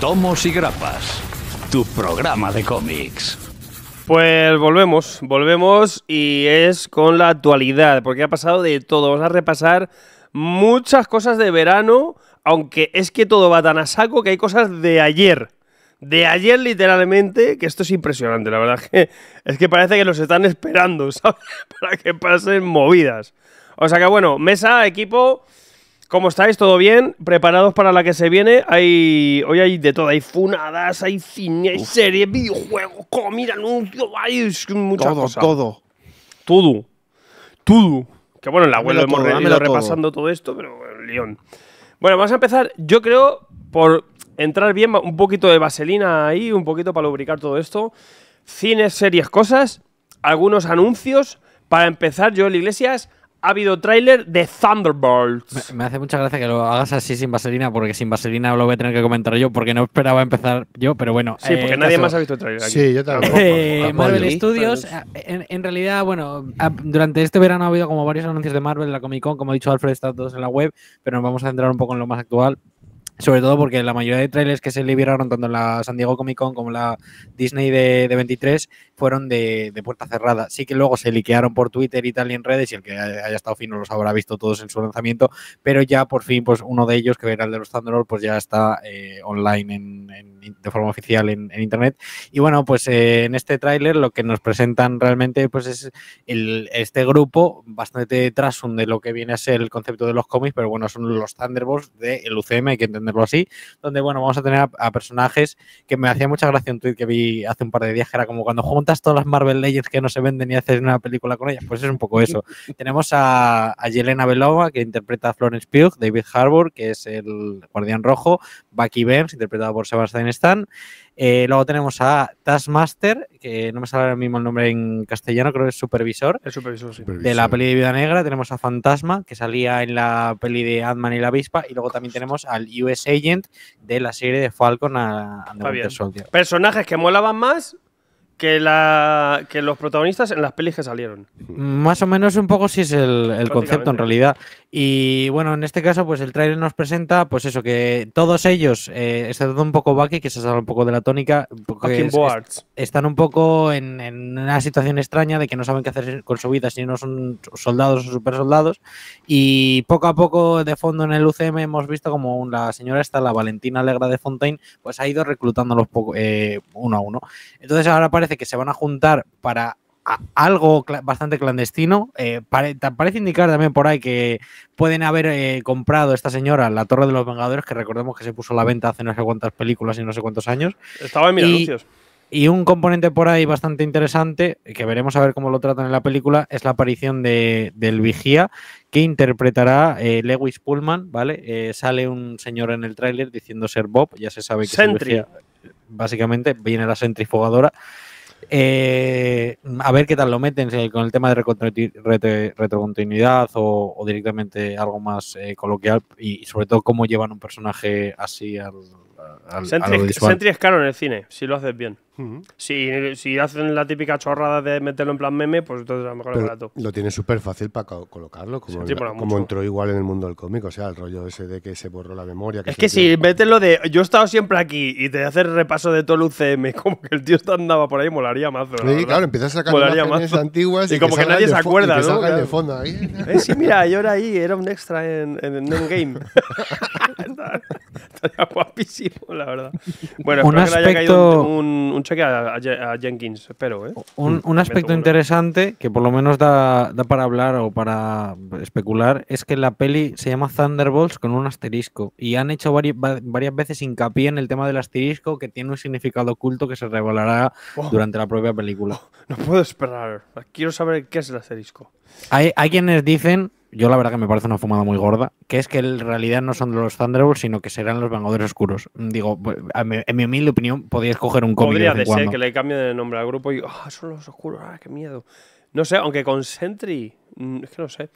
Tomos y Grapas, tu programa de cómics. Pues volvemos, volvemos y es con la actualidad, porque ha pasado de todo. Vamos a repasar muchas cosas de verano, aunque es que todo va tan a saco que hay cosas de ayer. De ayer, literalmente, que esto es impresionante, la verdad. Que es que parece que los están esperando, ¿sabes? Para que pasen movidas. O sea que, bueno, mesa, equipo, ¿Cómo estáis? ¿Todo bien? ¿Preparados para la que se viene? Hay... Hoy hay de todo. Hay funadas, hay cine, hay series, videojuegos, comida, anuncios, hay muchas cosas. Todo, todo. Todo. Que bueno, el la de hemos repasando todo. esto, pero león. Bueno, vamos a empezar, yo creo, por entrar bien, un poquito de vaselina ahí, un poquito para lubricar todo esto. Cines, series, cosas, algunos anuncios. Para empezar, Yo Joel Iglesias ha habido tráiler de Thunderbolts. Me, hace mucha gracia que lo hagas así sin vaselina, porque sin vaselina lo voy a tener que comentar yo, porque no esperaba empezar yo, pero bueno. Sí, porque eh, nadie más ha visto el tráiler Sí, yo también. Eh, Marvel Studios, eh, en, realidad, bueno, durante este verano ha habido como varios anuncios de Marvel, la Comic Con, como ha dicho Alfred, están todos en la web, pero nos vamos a centrar un poco en lo más actual, sobre todo porque la mayoría de trailers que se liberaron tanto en la San Diego Comic Con como la Disney de, 23 fueron de, de, puerta cerrada. Sí que luego se liquearon por Twitter y tal y en redes y el que haya estado fino los habrá visto todos en su lanzamiento, pero ya por fin pues uno de ellos, que era el de los Thunderbolts, pues ya está eh, online en, en de forma oficial en, Internet. Y bueno, pues eh, en este tráiler lo que nos presentan realmente pues es este grupo bastante trasum de lo que viene a ser el concepto de los cómics, pero bueno, son los Thunderbolts del UCM, hay que entenderlo así, donde bueno, vamos a tener a, personajes que me hacía mucha gracia un tweet que vi hace un par de días, que era como cuando juntas todas las Marvel Legends que no se venden y haces una película con ellas, pues es un poco eso. Tenemos a, a Yelena Belova, que interpreta a Florence Pugh, David Harbour, que es el Guardián Rojo, Bucky Burns, interpretado por Sebastian están. Eh, luego tenemos a Taskmaster, que no me sale ahora mismo el nombre en castellano, creo que es Supervisor. El Supervisor, De la peli de Vida Negra. Tenemos a Fantasma, que salía en la peli de Ant-Man y la Avispa. Y luego también tenemos al US Agent de la serie de Falcon a, Personajes que molaban más que, la, que los protagonistas en las pelis que salieron. Más o menos un poco sí es el, concepto en realidad. Y bueno, en este caso, pues el trailer nos presenta, pues eso, que todos ellos, eh, excepto un poco Bucky, que se sale un poco de la tónica, porque están un poco en, una situación extraña de que no saben qué hacer con su vida si no son soldados o super soldados. Y poco a poco, de fondo en el UCM, hemos visto como la señora está, la Valentina Alegra de Fontaine, pues ha ido reclutándolos poco, eh, uno a uno. Entonces ahora parece que se van a juntar para algo bastante clandestino. Eh, parece indicar también por ahí que pueden haber eh, comprado esta señora la Torre de los Vengadores, que recordemos que se puso a la venta hace no sé cuántas películas y no sé cuántos años. Estaba en mil anuncios. Y un componente por ahí bastante interesante, que veremos a ver cómo lo tratan en la película, es la aparición de, del vigía que interpretará eh, Lewis Pullman, ¿vale? sale un señor en el tráiler diciendo ser Bob, ya se sabe que es el vigía, básicamente viene la centrifugadora. Eh, a ver qué tal lo meten con el tema de retrocontinuidad o, o directamente algo más eh, coloquial y sobre todo cómo llevan un personaje así al, se Sentry, es caro en el cine, si lo haces bien. si, si, hacen la típica chorrada de meterlo en plan meme, pues entonces a lo mejor es barato. Lo tiene súper fácil para colocarlo, como, entró igual en el mundo del cómic, o sea, el rollo ese de que se borró la memoria. es que si metes lo de yo he estado siempre aquí y te haces repaso de todo el UCM, como que el tío andaba por ahí, molaría más. Sí, claro, empiezas a molaría antiguas y, como que, nadie se acuerda, ¿no? Claro. De fondo ahí. Eh, sí, mira, yo era ahí, era un extra en, en, game game. la verdad. Bueno, un aspecto, que haya caído un, cheque a, Jenkins, espero. ¿eh? Un, mm, aspecto interesante que por lo menos da, para hablar o para especular es que la peli se llama Thunderbolts con un asterisco y han hecho varias veces hincapié en el tema del asterisco que tiene un significado oculto que se revelará oh. durante la propia película. Oh, no puedo esperar. Quiero saber qué es el asterisco. Hay, quienes dicen, yo la verdad que me parece una fumada muy gorda, que es que en realidad no son los Thunderbolts, sino que serán los Vengadores Oscuros. Digo, pues, en mi humilde opinión, podría escoger un cómic. Podría de ser que le cambien el nombre al grupo y, ah, son los Oscuros, ah, qué miedo. No sé, aunque con Sentry, mm, es que no sé.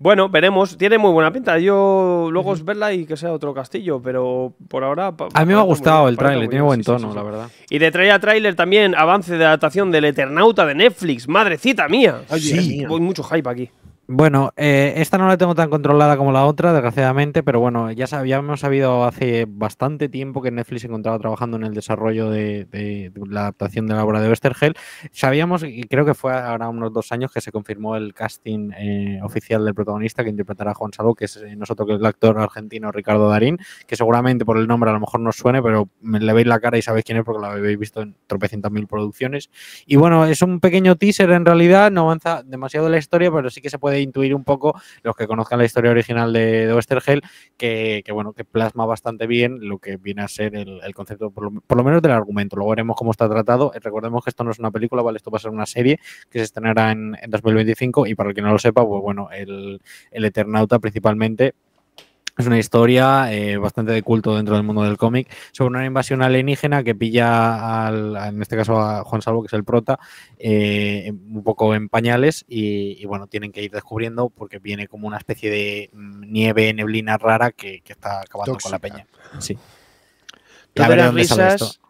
Bueno, veremos. Tiene muy buena pinta. Yo luego es verla y que sea otro castillo, pero por ahora. A mí me ha gustado el tráiler, tiene buen tono, la verdad. Y de trailer a tráiler también avance de adaptación del Eternauta de Netflix. Madrecita mía. sí. Voy mucho hype aquí. Bueno, eh, esta no la tengo tan controlada como la otra, desgraciadamente, pero bueno, ya, hemos sabido hace bastante tiempo que Netflix se encontraba trabajando en el desarrollo de, la adaptación de la obra de Westergel. Sabíamos, y creo que fue ahora unos dos años, que se confirmó el casting eh, oficial del protagonista que interpretará a Juan Salvo, que es eh, nosotros que el actor argentino Ricardo Darín, que seguramente por el nombre a lo mejor no suene, pero le veis la cara y sabéis quién es porque lo habéis visto en tropecientas mil producciones. Y bueno, es un pequeño teaser en realidad, no avanza demasiado la historia, pero sí que se puede intuir un poco, los que conozcan la historia original de, de que, bueno, que plasma bastante bien lo que viene a ser el, concepto, por lo, menos del argumento. Luego veremos cómo está tratado. Eh, recordemos que esto no es una película, vale, esto va a ser una serie que se estrenará en, en 2025 y para el que no lo sepa, pues bueno, el, el Eternauta principalmente es una historia eh, bastante de culto dentro del mundo del cómic sobre una invasión alienígena que pilla, en este caso, a Juan Salvo, que es el prota, eh, un poco en pañales y, bueno, tienen que ir descubriendo porque viene como una especie de mm, nieve, neblina rara que, está acabando con la peña. Sí. Todas las risas,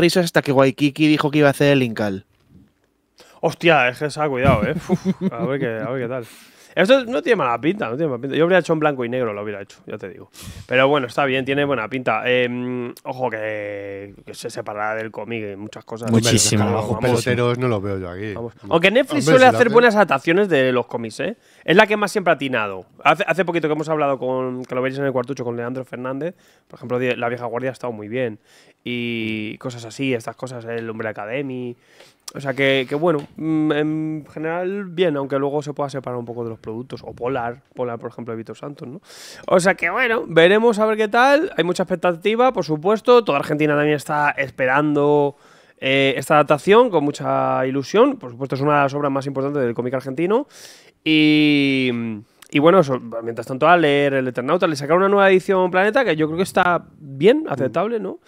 risas hasta que Waikiki dijo que iba a hacer el Incal. Hostia, es que se ha cuidado, ¿eh? a, ver qué, a ver qué tal. Esto no tiene mala pinta, no tiene mala pinta. Yo habría hecho en blanco y negro, lo hubiera hecho, ya te digo. Pero bueno, está bien, tiene buena pinta. Em, ojo que, se separará del cómic y muchas cosas. Muchísimo. Los peloteros no lo veo yo aquí. Aunque Netflix suele hacer buenas adaptaciones de los cómics, ¿eh? Es la que más siempre ha atinado. Hace, hace poquito que hemos hablado con, que lo veis en el cuartucho, con Leandro Fernández. Por ejemplo, La vieja guardia ha estado muy bien. Y cosas así, estas cosas, El hombre academy. O sea que, que, bueno, mm, en general bien, aunque luego se pueda separar un poco de los productos. O Polar, Polar por ejemplo de Víctor Santos, ¿no? O sea que bueno, veremos a ver qué tal. Hay mucha expectativa, por supuesto. Toda Argentina también está esperando eh, esta adaptación con mucha ilusión. Por supuesto es una de las obras más importantes del cómic argentino. Y... bueno, mientras tanto a leer El Eternauta, le sacaron una nueva edición Planeta que yo creo que está bien, aceptable, ¿no?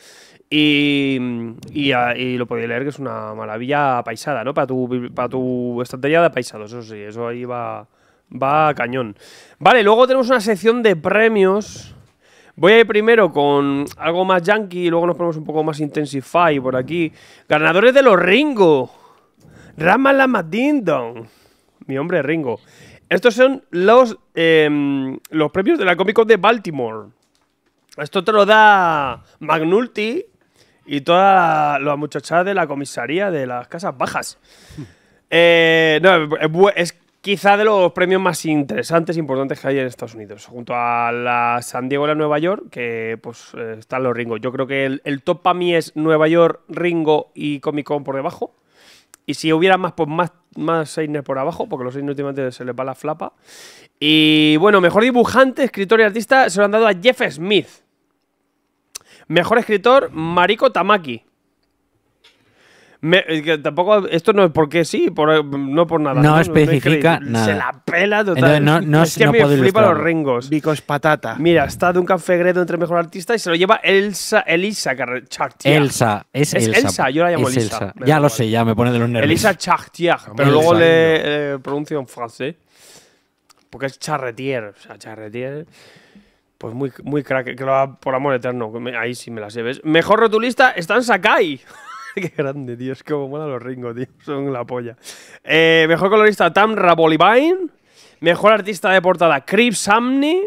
Y, lo podéis leer, que es una maravilla paisada, ¿no? Para tu, para tu estantería de paisados, eso sí, eso ahí va, va cañón. Vale, luego tenemos una sección de premios. Voy a ir primero con algo más yankee y luego nos ponemos un poco más intensify por aquí. Ganadores de los Ringo. Rama Lama Mi hombre Ringo. Estos son los, em, los premios de la Comic Con de Baltimore. Esto te lo da Magnulti, y todas las muchachas de la comisaría de las casas bajas. Hmm. Eh, es, quizá de los premios más interesantes e importantes que hay en Estados Unidos, junto a la San Diego y la Nueva York, que pues eh, están los ringos. Yo creo que el, top para mí es Nueva York, Ringo y Comic Con por debajo. Y si hubiera más, pues más, más por abajo, porque los seis últimamente se les va la flapa. Y bueno, mejor dibujante, escritor y artista se lo han dado a Jeff Smith. Mejor escritor, Mariko Tamaki. tampoco, esto no es porque sí, no por nada. No, especifica nada. Se la pela total. No, no, es que no me flipa los ringos. Vicos patata. Mira, está de un café Gredo entre mejor artista y se lo lleva Elsa, Elisa Chartier. Elsa, es, Elsa. yo la llamo Elisa. Elsa. Ya lo sé, ya me pone de los nervios. Elisa Chartier, pero luego le pronuncio en francés. Porque es Charretier, o sea, Charretier. Pues muy, muy crack, que por amor eterno. Ahí sí me las lleves. Mejor rotulista, Stan Sakai. Qué grande, dios Es mola los ringos, tío. Son la polla. Eh, mejor colorista, Tamra Bolivain. Mejor artista de portada, Crip Samni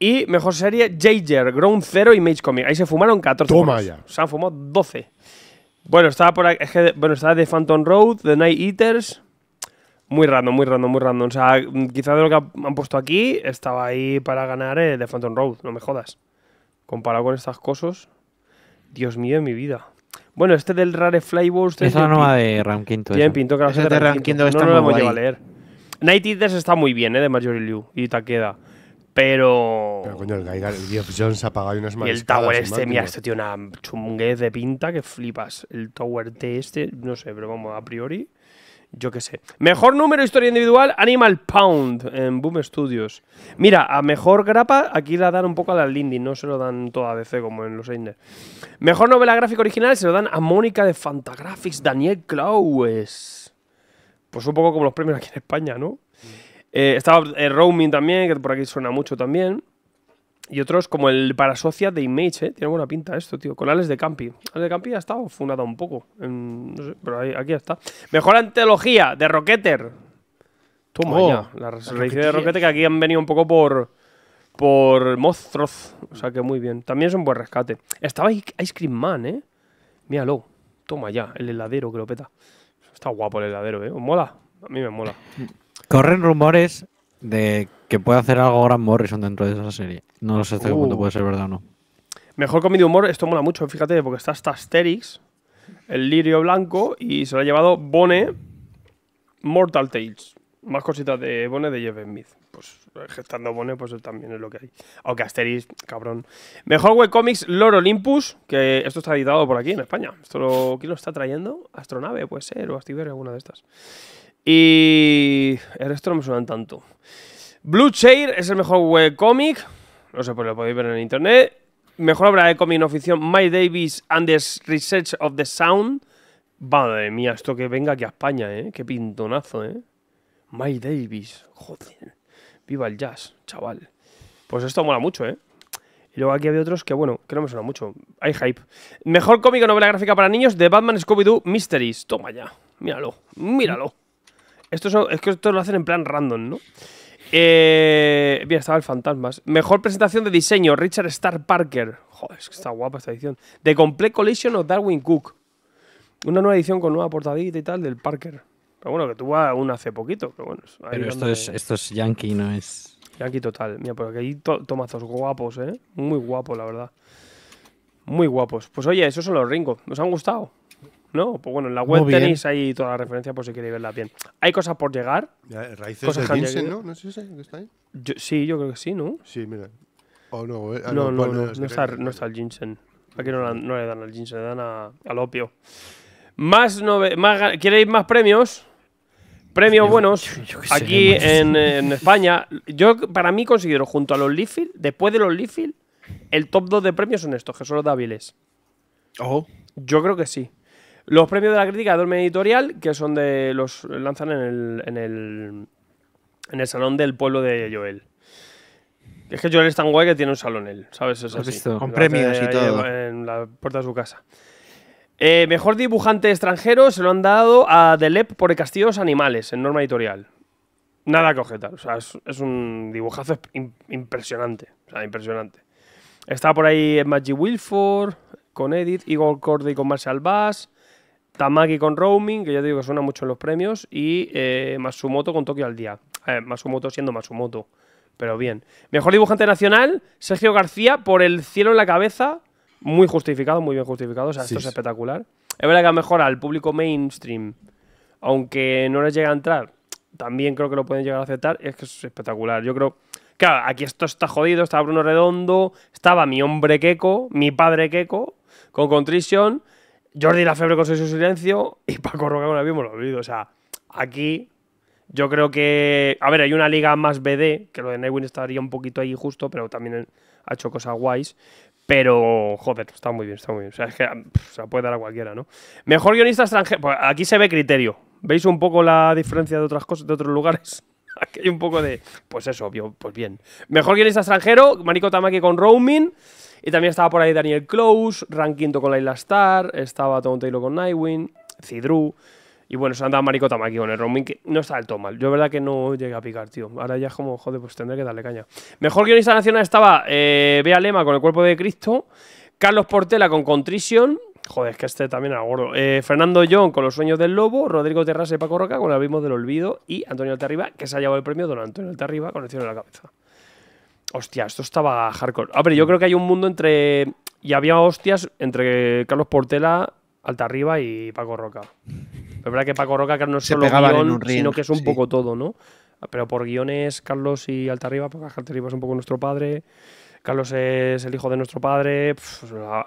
Y mejor serie, Jager, Ground Zero y Mage Comic. Ahí se fumaron 14. Toma ya. Se han fumado 12. Bueno, estaba por aquí, bueno, estaba de Phantom Road, The Night Eaters, muy random, muy random, muy random. O sea, quizá de lo que han puesto aquí, estaba ahí para ganar el eh, de Phantom Road, no me jodas. Comparado con estas cosas, Dios mío, en mi vida. Bueno, este del Rare Flyballs… Esa no va de Quinto. Tiene pinto que la de Ram no, no lo hemos a leer. Night Eaters está muy bien, ¿eh? De Major Liu y Takeda. Pero. Pero coño, el Gaigar, el Jeff Jones ha pagado unas Y el Tower este, mira, este tiene una chunguez de pinta que flipas. El Tower T este, no sé, pero vamos, a priori yo qué sé. Mejor número, historia individual, Animal Pound en Boom Studios. Mira, a mejor grapa, aquí la dan un poco a la Lindy, no se lo dan toda a DC como en los Einders. Mejor novela gráfica original se lo dan a Mónica de Fantagraphics, Daniel Clowes Pues un poco como los premios aquí en España, ¿no? Mm. Eh, estaba el eh, Roaming también, que por aquí suena mucho también. Y otros como el Parasocia de Image, ¿eh? Tiene buena pinta esto, tío. Con Alex de Campi. Alex de Campi ha estado fundado un poco. no sé, pero aquí aquí está. Mejor antología de Rocketer. Toma oh, ya. La, resurrección de Rocketer que aquí han venido un poco por... Por monstruos. O sea que muy bien. También es un buen rescate. Estaba Ice Cream Man, ¿eh? Míralo. Toma ya. El heladero que lo peta. Está guapo el heladero, ¿eh? mola? A mí me mola. Corren rumores de que puede hacer algo Grant Morrison dentro de esa serie. No lo sé hasta qué punto uh. puede ser verdad o no. Mejor comedia humor, esto mola mucho, fíjate, porque está hasta Asterix, el lirio blanco, y se lo ha llevado Bone Mortal Tales. Más cositas de Bone de Jeff Smith. Pues gestando Bone, pues también es lo que hay. Aunque Asterix, cabrón. Mejor web Lore Loro Olympus, que esto está editado por aquí en España. Esto lo, ¿Quién lo está trayendo? Astronave, puede ser, o Astiber alguna de estas. Y el resto no me suenan tanto. Blue Chair es el mejor webcomic. No sé, pues lo podéis ver en internet. Mejor obra de cómic en ofición, My Davis and the Research of the Sound. Madre mía, esto que venga aquí a España, ¿eh? Qué pintonazo, ¿eh? My Davis. Joder. Viva el jazz, chaval. Pues esto mola mucho, ¿eh? Y luego aquí había otros que, bueno, que no me suena mucho. Hay hype. Mejor cómic o novela gráfica para niños de Batman Scooby-Doo Mysteries. Toma ya. Míralo. Míralo. Esto es que esto lo hacen en plan random, ¿no? Eh, bien, estaba el Fantasmas. Mejor presentación de diseño, Richard Starr Parker. Joder, es que está guapa esta edición. The Complete Collision of Darwin Cook. Una nueva edición con nueva portadita y tal del Parker. Pero bueno, que tuvo una hace poquito. Pero, bueno, esto, es, Yankee, no es. Yankee total. Mira, porque hay tomazos guapos, ¿eh? Muy guapos, la verdad. Muy guapos. Pues oye, esos son los Ringo. ¿Nos han gustado? ¿no? Pues bueno, en la web tenéis ahí toda la referencia por si queréis verla bien. Hay cosas por llegar. Eh, raíces de ¿no? ¿No sé si está ahí? sí, yo creo que sí, ¿no? Sí, mira. no, eh, no, no, no, está, el ginseng. Aquí no, le dan al ginseng, le dan a, al opio. Más, nove, más ¿Queréis más premios? Premios buenos. aquí en, España. Yo para mí considero junto a los Leaffield, después de los Leaffield, el top 2 de premios son estos, que son los dáviles. Oh. Yo creo que sí. Los premios de la crítica de Dolmen Editorial, que son de. los lanzan en el, en el. en el salón del pueblo de Joel. Es que Joel es tan guay que tiene un salón él, ¿sabes? Es Con premios y todo. En la puerta de su casa. Eh, mejor dibujante extranjero se lo han dado a Delep por Castillos Animales, en norma editorial. Nada que objetar. O sea, es, un dibujazo impresionante. O sea, impresionante. Está por ahí Maggie Wilford, con Edith, Igor Cordy con Marshall Bass, Tamaki con Roaming, que ya digo que suena mucho en los premios, y eh, Matsumoto con Tokio al día. Matsumoto siendo Masumoto pero bien. Mejor dibujante nacional, Sergio García, por el cielo en la cabeza, muy justificado, muy bien justificado, o sea, esto es espectacular. Es verdad que mejora al público mainstream, aunque no les llega a entrar, también creo que lo pueden llegar a aceptar, es que es espectacular. Yo creo, claro, aquí esto está jodido, estaba Bruno Redondo, estaba mi hombre Queco, mi padre Queco, con Contrition, Jordi Lafebre con su silencio y Paco Roca con el O sea, aquí yo creo que. A ver, hay una liga más BD, que lo de Neywin estaría un poquito ahí justo, pero también ha hecho cosas guays. Pero, joder, está muy bien, está muy bien. O sea, se puede dar a cualquiera, ¿no? Mejor guionista extranjero. Pues aquí se ve criterio. ¿Veis un poco la diferencia de otras cosas, de otros lugares? Aquí hay un poco de. Pues eso, obvio, pues bien. Mejor guionista extranjero, Mariko Tamaki con Roaming. Y también estaba por ahí Daniel Close, Rankinto con con Isla Star, estaba Tom Taylor con Nightwing, Cidru. Y bueno, se andaba Mariko Tamaki con el roaming, que no está del todo mal. Yo, verdad, que no llegué a picar, tío. Ahora ya es como, joder, pues tendré que darle caña. Mejor guionista nacional estaba eh, Bea Lema con El Cuerpo de Cristo, Carlos Portela con Contrition. Joder, es que este también era gordo. Eh, Fernando John con Los Sueños del Lobo, Rodrigo Terrasa y Paco Roca con El Abismo del Olvido y Antonio Altarriba, que se ha llevado el premio Don Antonio Altarriba con el cielo en la cabeza. Hostia, esto estaba hardcore. Hombre, yo creo que hay un mundo entre. Y había hostias entre Carlos Portela, Alta arriba y Paco Roca. es verdad que Paco Roca no es solo guión, sino que es un poco todo, ¿no? Pero por guiones, Carlos y Altarriba, porque Arriba es un poco nuestro padre. Carlos es el hijo de nuestro padre.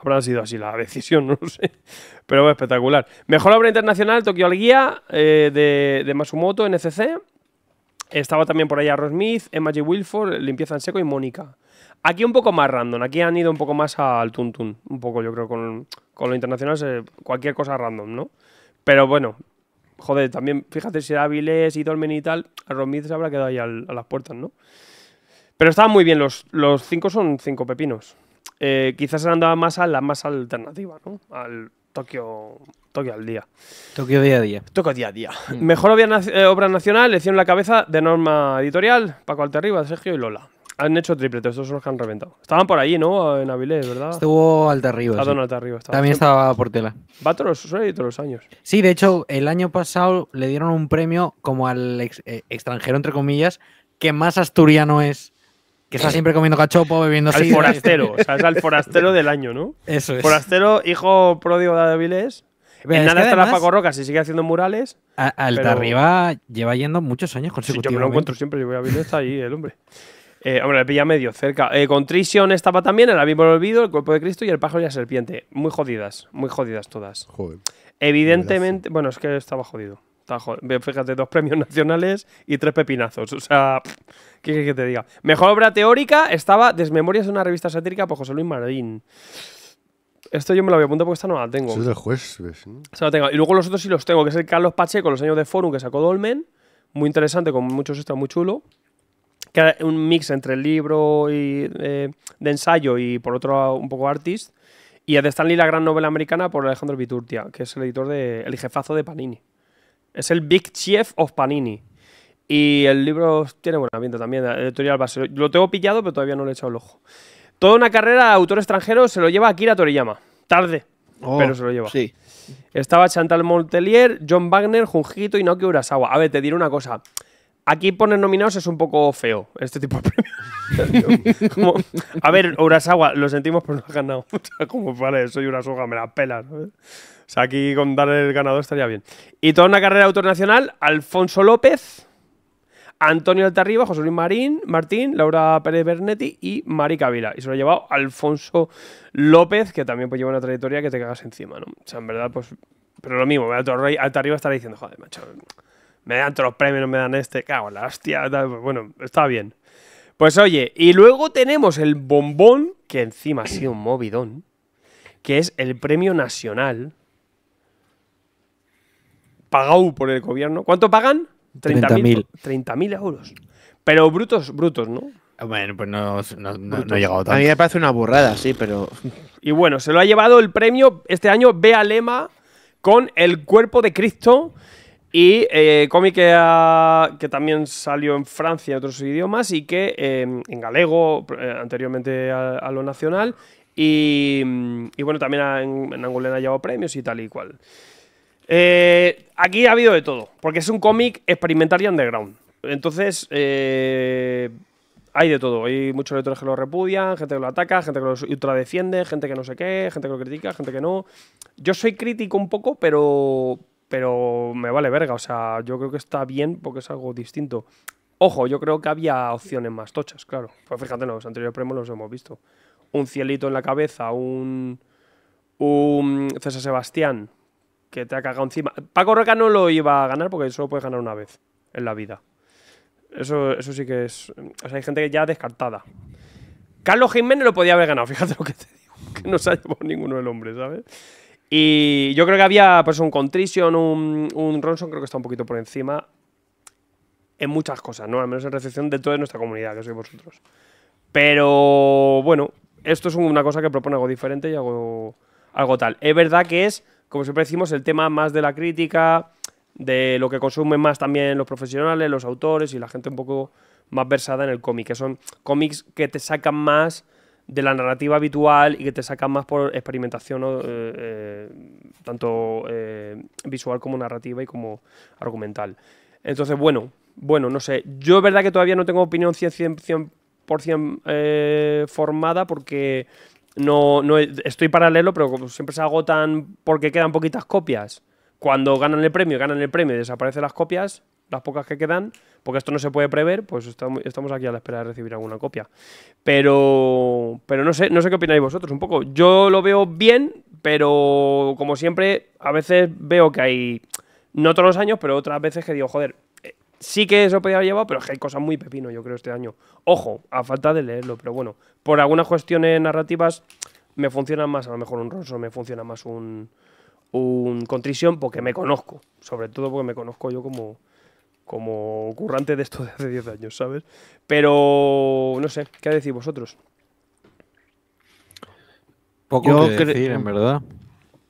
habrá sido así la decisión, no lo sé. Pero espectacular. Mejor obra internacional, Tokio al eh, de, de Masumoto, NCC. Estaba también por ahí a Smith, Emma Wilford, Limpieza en Seco y Mónica. Aquí un poco más random, aquí han ido un poco más al tuntún, un poco yo creo con, lo internacional, cualquier cosa random, ¿no? Pero bueno, joder, también fíjate si era Avilés y Dolmen y tal, Aaron se habrá quedado ahí a las puertas, ¿no? Pero estaban muy bien, los, los cinco son cinco pepinos. Eh, se quizás dado más a la más alternativa, ¿no? Al Tokio Tokio al día. Tokio día a día. Tokio día a día. Mm. Mejor eh, obra, nacional, le hicieron la cabeza de Norma Editorial, Paco Alterriba, Sergio y Lola. Han hecho tripletes, esos son los que han reventado. Estaban por allí, ¿no? En Avilés, ¿verdad? Estuvo Altarriba. Ah, sí. Alterriba estaba. También estaba Portela. Va todos, los años. Sí, de hecho, el año pasado le dieron un premio como al eh, extranjero, entre comillas, que más asturiano es. Que está eh. siempre comiendo cachopo, bebiendo Al forastero, o sea, es al forastero del año, ¿no? Eso es. Forastero, hijo pródigo de Avilés en nada está la Paco Roca si sigue haciendo murales. Altarriba arriba lleva yendo muchos años consecutivos. Sí, yo me lo encuentro siempre, yo voy a ver, está ahí el hombre. Eh, hombre, le pilla medio cerca. Eh, Contrition estaba también, el abismo del olvido, el cuerpo de Cristo y el pájaro y la serpiente. Muy jodidas, muy jodidas todas. Evidentemente, bueno, es que estaba jodido. Fíjate, dos premios nacionales y tres pepinazos. O sea, ¿qué que te diga? Mejor obra teórica estaba Desmemorias de una revista satírica por José Luis Marín. Esto yo me lo había apuntado porque esta no la tengo. es del juez, Y luego los otros sí los tengo, que es el Carlos Pacheco, los años de Forum que sacó Dolmen. Muy interesante, con muchos extras muy chulo. Que es un mix entre el libro y, eh, de ensayo y por otro un poco artist. Y es de Stanley, la gran novela americana, por Alejandro Viturtia, que es el editor de El jefazo de Panini. Es el Big Chief of Panini. Y el libro tiene buena pinta también, editorial base. Lo tengo pillado, pero todavía no le he echado el ojo. Toda una carrera de autor extranjero se lo lleva Akira Toriyama. Tarde, oh, pero se lo lleva. Estaba Chantal Montelier, John Wagner, Junjito y Naoki Urasawa. A ver, te diré una cosa. Aquí poner nominados es un poco feo, este tipo de premios. a ver, Urasawa, lo sentimos, pero no has ganado. como, vale, soy Urasawa, me la pelas. O sea, aquí con darle el ganador estaría bien. Y toda una carrera de autor nacional, Alfonso López, Antonio Altarriba, José Luis Marín, Martín, Laura Pérez Bernetti y Mari Cavila. Y se lo ha llevado Alfonso López, que también pues, lleva una trayectoria que te cagas encima, ¿no? O sea, en verdad, pues. Pero lo mismo, Altarriba estará diciendo, joder, macho, me dan todos los premios, no me dan este, cago en la hostia, pues, bueno, está bien. Pues oye, y luego tenemos el bombón, que encima ha sido un movidón, que es el premio nacional pagado por el gobierno. ¿Cuánto pagan? 30.000 euros. Pero brutos, brutos, ¿no? Bueno, pues no, no, llegado tanto. A mí me parece una burrada, sí, pero. Y bueno, se lo ha llevado el premio este año Bea Lema con El cuerpo de Cristo. Y eh, cómic que, también salió en Francia y otros idiomas y que em, en galego, eh, anteriormente a, lo nacional. Y, bueno, también en, en Angolena ha llevado premios y tal y cual. Eh, aquí ha habido de todo, porque es un cómic experimental y underground. Entonces, eh, hay de todo. Hay muchos lectores que lo repudian, gente que lo ataca, gente que lo ultradefiende, gente que no sé qué, gente que lo critica, gente que no. Yo soy crítico un poco, pero, pero me vale verga. O sea, yo creo que está bien porque es algo distinto. Ojo, yo creo que había opciones más tochas, claro. Pues fíjate, los anteriores premios los hemos visto. Un cielito en la cabeza, un, un César Sebastián, que te ha cagado encima. Paco Roca no lo iba a ganar porque solo puede ganar una vez en la vida. Eso, eso sí que es. O sea, hay gente que ya descartada. Carlos Jiménez lo podía haber ganado, fíjate lo que te digo, que no se ha llevado ninguno el hombre, ¿sabes? Y yo creo que había pues un Contrition, un, un Ronson, creo que está un poquito por encima en muchas cosas, ¿no? Al menos en recepción de toda nuestra comunidad, que sois vosotros. Pero bueno, esto es una cosa que propone algo diferente y algo, algo tal. Es verdad que es como siempre decimos, el tema más de la crítica, de lo que consumen más también los profesionales, los autores y la gente un poco más versada en el cómic, que son cómics que te sacan más de la narrativa habitual y que te sacan más por experimentación, eh, eh, tanto eh, visual como narrativa y como argumental. Entonces, bueno, bueno, no sé. Yo es verdad que todavía no tengo opinión 100%, 100% formada porque no, no estoy paralelo, pero como siempre se agotan porque quedan poquitas copias. Cuando ganan el premio, ganan el premio y desaparecen las copias, las pocas que quedan, porque esto no se puede prever, pues estamos aquí a la espera de recibir alguna copia. Pero, pero no sé, no sé qué opináis vosotros un poco. Yo lo veo bien, pero como siempre, a veces veo que hay, no todos los años, pero otras veces que digo, joder, sí que eso podía haber llevado, pero es que hay cosas muy pepino, yo creo, este año. Ojo, a falta de leerlo, pero bueno, por algunas cuestiones narrativas me funciona más a lo mejor un ronso me funciona más un, un Contrición porque me conozco, sobre todo porque me conozco yo como, como currante de esto de hace 10 años, ¿sabes? Pero no sé, ¿qué decís vosotros? Poco yo decir, en verdad.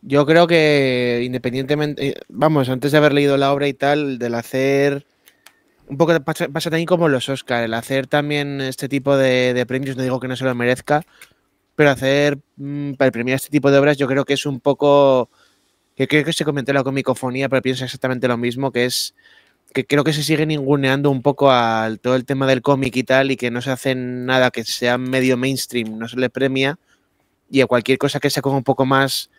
Yo creo que independientemente, eh, vamos, antes de haber leído la obra y tal, del hacer un poco pasa, también como los Oscar, el hacer también este tipo de, premios, no digo que no se lo merezca, pero hacer mm, para premiar este tipo de obras yo creo que es un poco, que creo que se comentó la comicofonía, pero pienso exactamente lo mismo, que es que creo que se sigue ninguneando un poco al todo el tema del cómic y tal, y que no se hace nada que sea medio mainstream, no se le premia, y a cualquier cosa que se como un poco más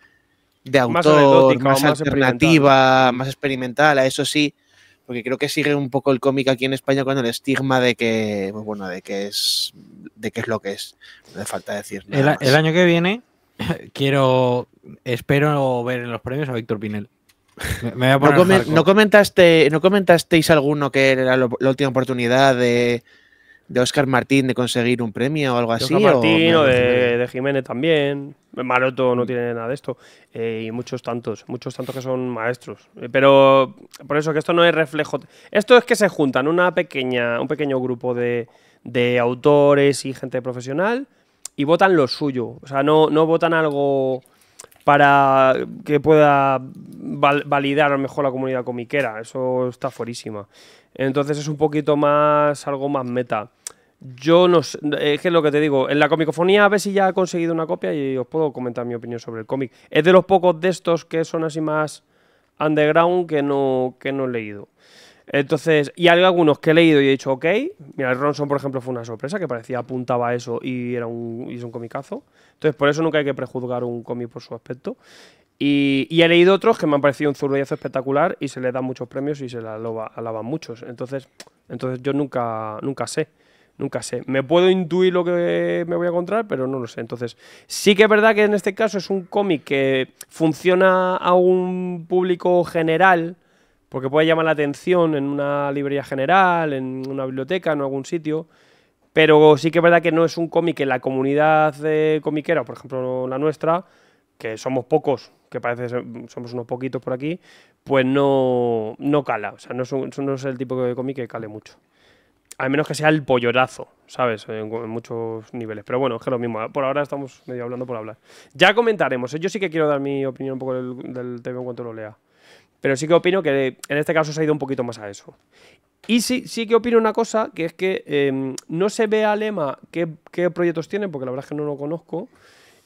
de autor, más alternativa, más experimental, a eso sí, porque creo que sigue un poco el cómic aquí en España con el estigma de que, pues bueno, de que es, de que es lo que es. No falta decir. El, año que viene quiero, espero ver en los premios a Víctor Pinel. Me, ¿No, comentasteis alguno que era la última oportunidad de de Oscar Martín de conseguir un premio o algo así. De Martín o, de, Jiménez también. Maroto no tiene nada de esto. Eh, y muchos tantos, muchos tantos que son maestros. Eh, pero por eso que esto no es reflejo. Esto es que se juntan una pequeña, un pequeño grupo de, autores y gente profesional y votan lo suyo. O sea, no, no votan algo para que pueda validar a lo mejor la comunidad comiquera. Eso está fuerísima. Entonces es un poquito más, algo más meta. Yo no sé, es que lo que te digo, en la comicofonía a ver si ya he conseguido una copia y os puedo comentar mi opinión sobre el cómic. Es de los pocos de estos que son así más underground que no, que no he leído. Entonces, y hay algunos que he leído y he dicho, ok, mira, el Ronson, por ejemplo, fue una sorpresa, que parecía apuntaba a eso y era un, y es un comicazo. Entonces, por eso nunca hay que prejuzgar un cómic por su aspecto. Y, he leído otros que me han parecido un zurdillazo espectacular y se le dan muchos premios y se la alaban muchos. Entonces, entonces yo nunca, nunca sé. Nunca sé. Me puedo intuir lo que me voy a encontrar, pero no lo sé. Entonces, sí que es verdad que en este caso es un cómic que funciona a un público general, porque puede llamar la atención en una librería general, en una biblioteca, en algún sitio. Pero sí que es verdad que no es un cómic en la comunidad de comiquera, por ejemplo la nuestra, que somos pocos, que parece que somos unos poquitos por aquí, pues no, no cala. O sea, no es, el tipo de cómic que cale mucho. Al menos que sea el pollorazo, ¿sabes? En, muchos niveles. Pero bueno, es que lo mismo. Por ahora estamos medio hablando por hablar. Ya comentaremos. Eh, yo sí que quiero dar mi opinión un poco del, tema en cuanto lo lea. Pero sí que opino que en este caso se ha ido un poquito más a eso. Y sí, sí que opino una cosa, que es que em, no se ve a Lema qué, qué proyectos tiene, porque la verdad es que no lo conozco.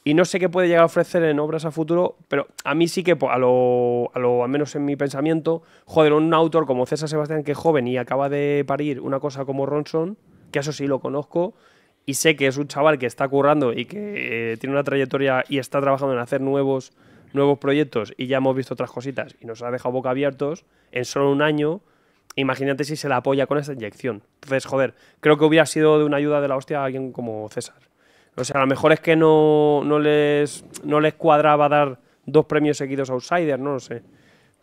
Y no sé qué puede llegar a ofrecer en obras a futuro, pero a mí sí que, a lo, a lo al menos en mi pensamiento, joder, un autor como César Sebastián, que es joven y acaba de parir una cosa como Ronson, que eso sí lo conozco, y sé que es un chaval que está currando y que eh, tiene una trayectoria y está trabajando en hacer nuevos, nuevos proyectos, y ya hemos visto otras cositas, y nos ha dejado boca abiertos en solo un año. Imagínate si se la apoya con esta inyección. Entonces, joder, creo que hubiera sido de una ayuda de la hostia a alguien como César. O sea, a lo mejor es que no, les, les cuadraba dar dos premios seguidos a Outsider, no lo sé.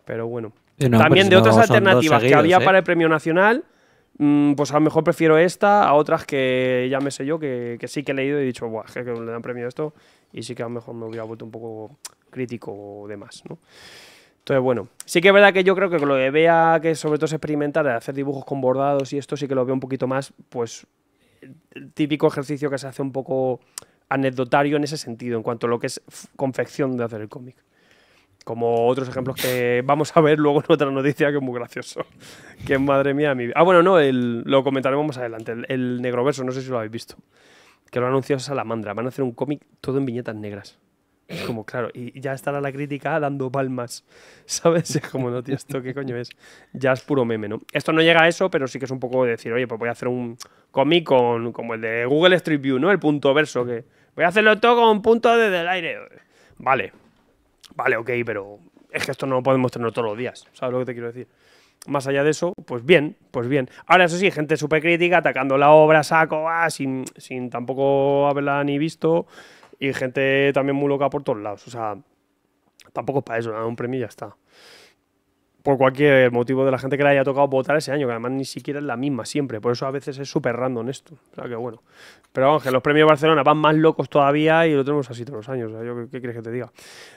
Pero bueno. También de otras alternativas que había ¿eh? para el premio nacional, mm, pues a lo mejor prefiero esta a otras que ya me sé yo, que, sí que he leído y he dicho, Buah, que le dan premio a esto, y sí que a lo mejor me hubiera vuelto un poco crítico o demás, ¿no? Entonces, bueno, sí que es verdad que yo creo que lo que vea que sobre todo es experimentar, hacer dibujos con bordados y esto, sí que lo veo un poquito más, pues, típico ejercicio que se hace un poco anecdotario en ese sentido, en cuanto a lo que es confección de hacer el cómic. Como otros ejemplos que vamos a ver luego en otra noticia que es muy gracioso. Que madre mía, mi... Ah, bueno, no, lo comentaremos más adelante. El, negro verso, no sé si lo habéis visto. Que lo ha anunciado Salamandra. Van a hacer un cómic todo en viñetas negras. Es como, claro, y ya estará la crítica dando palmas, ¿sabes? Es como, no, tío, esto qué coño es. Ya es puro meme, ¿no? Esto no llega a eso, pero sí que es un poco decir, oye, pues voy a hacer un cómic con, como el de Google Street View, ¿no? El punto verso, que voy a hacerlo todo con punto desde el aire. Vale, vale, ok, pero es que esto no lo podemos tener todos los días, ¿sabes lo que te quiero decir? Más allá de eso, pues bien, pues bien. Ahora, eso sí, gente súper crítica, atacando la obra, saco, ah, sin, sin tampoco haberla ni visto y gente también muy loca por todos lados. O sea, tampoco es para eso, un premio y ya está. Por cualquier motivo de la gente que le haya tocado votar ese año, que además ni siquiera es la misma siempre. Por eso a veces es súper random esto. O sea, que bueno. Pero vamos, que los premios de Barcelona van más locos todavía y lo tenemos así todos los años. O sea, yo, ¿qué quieres que te diga?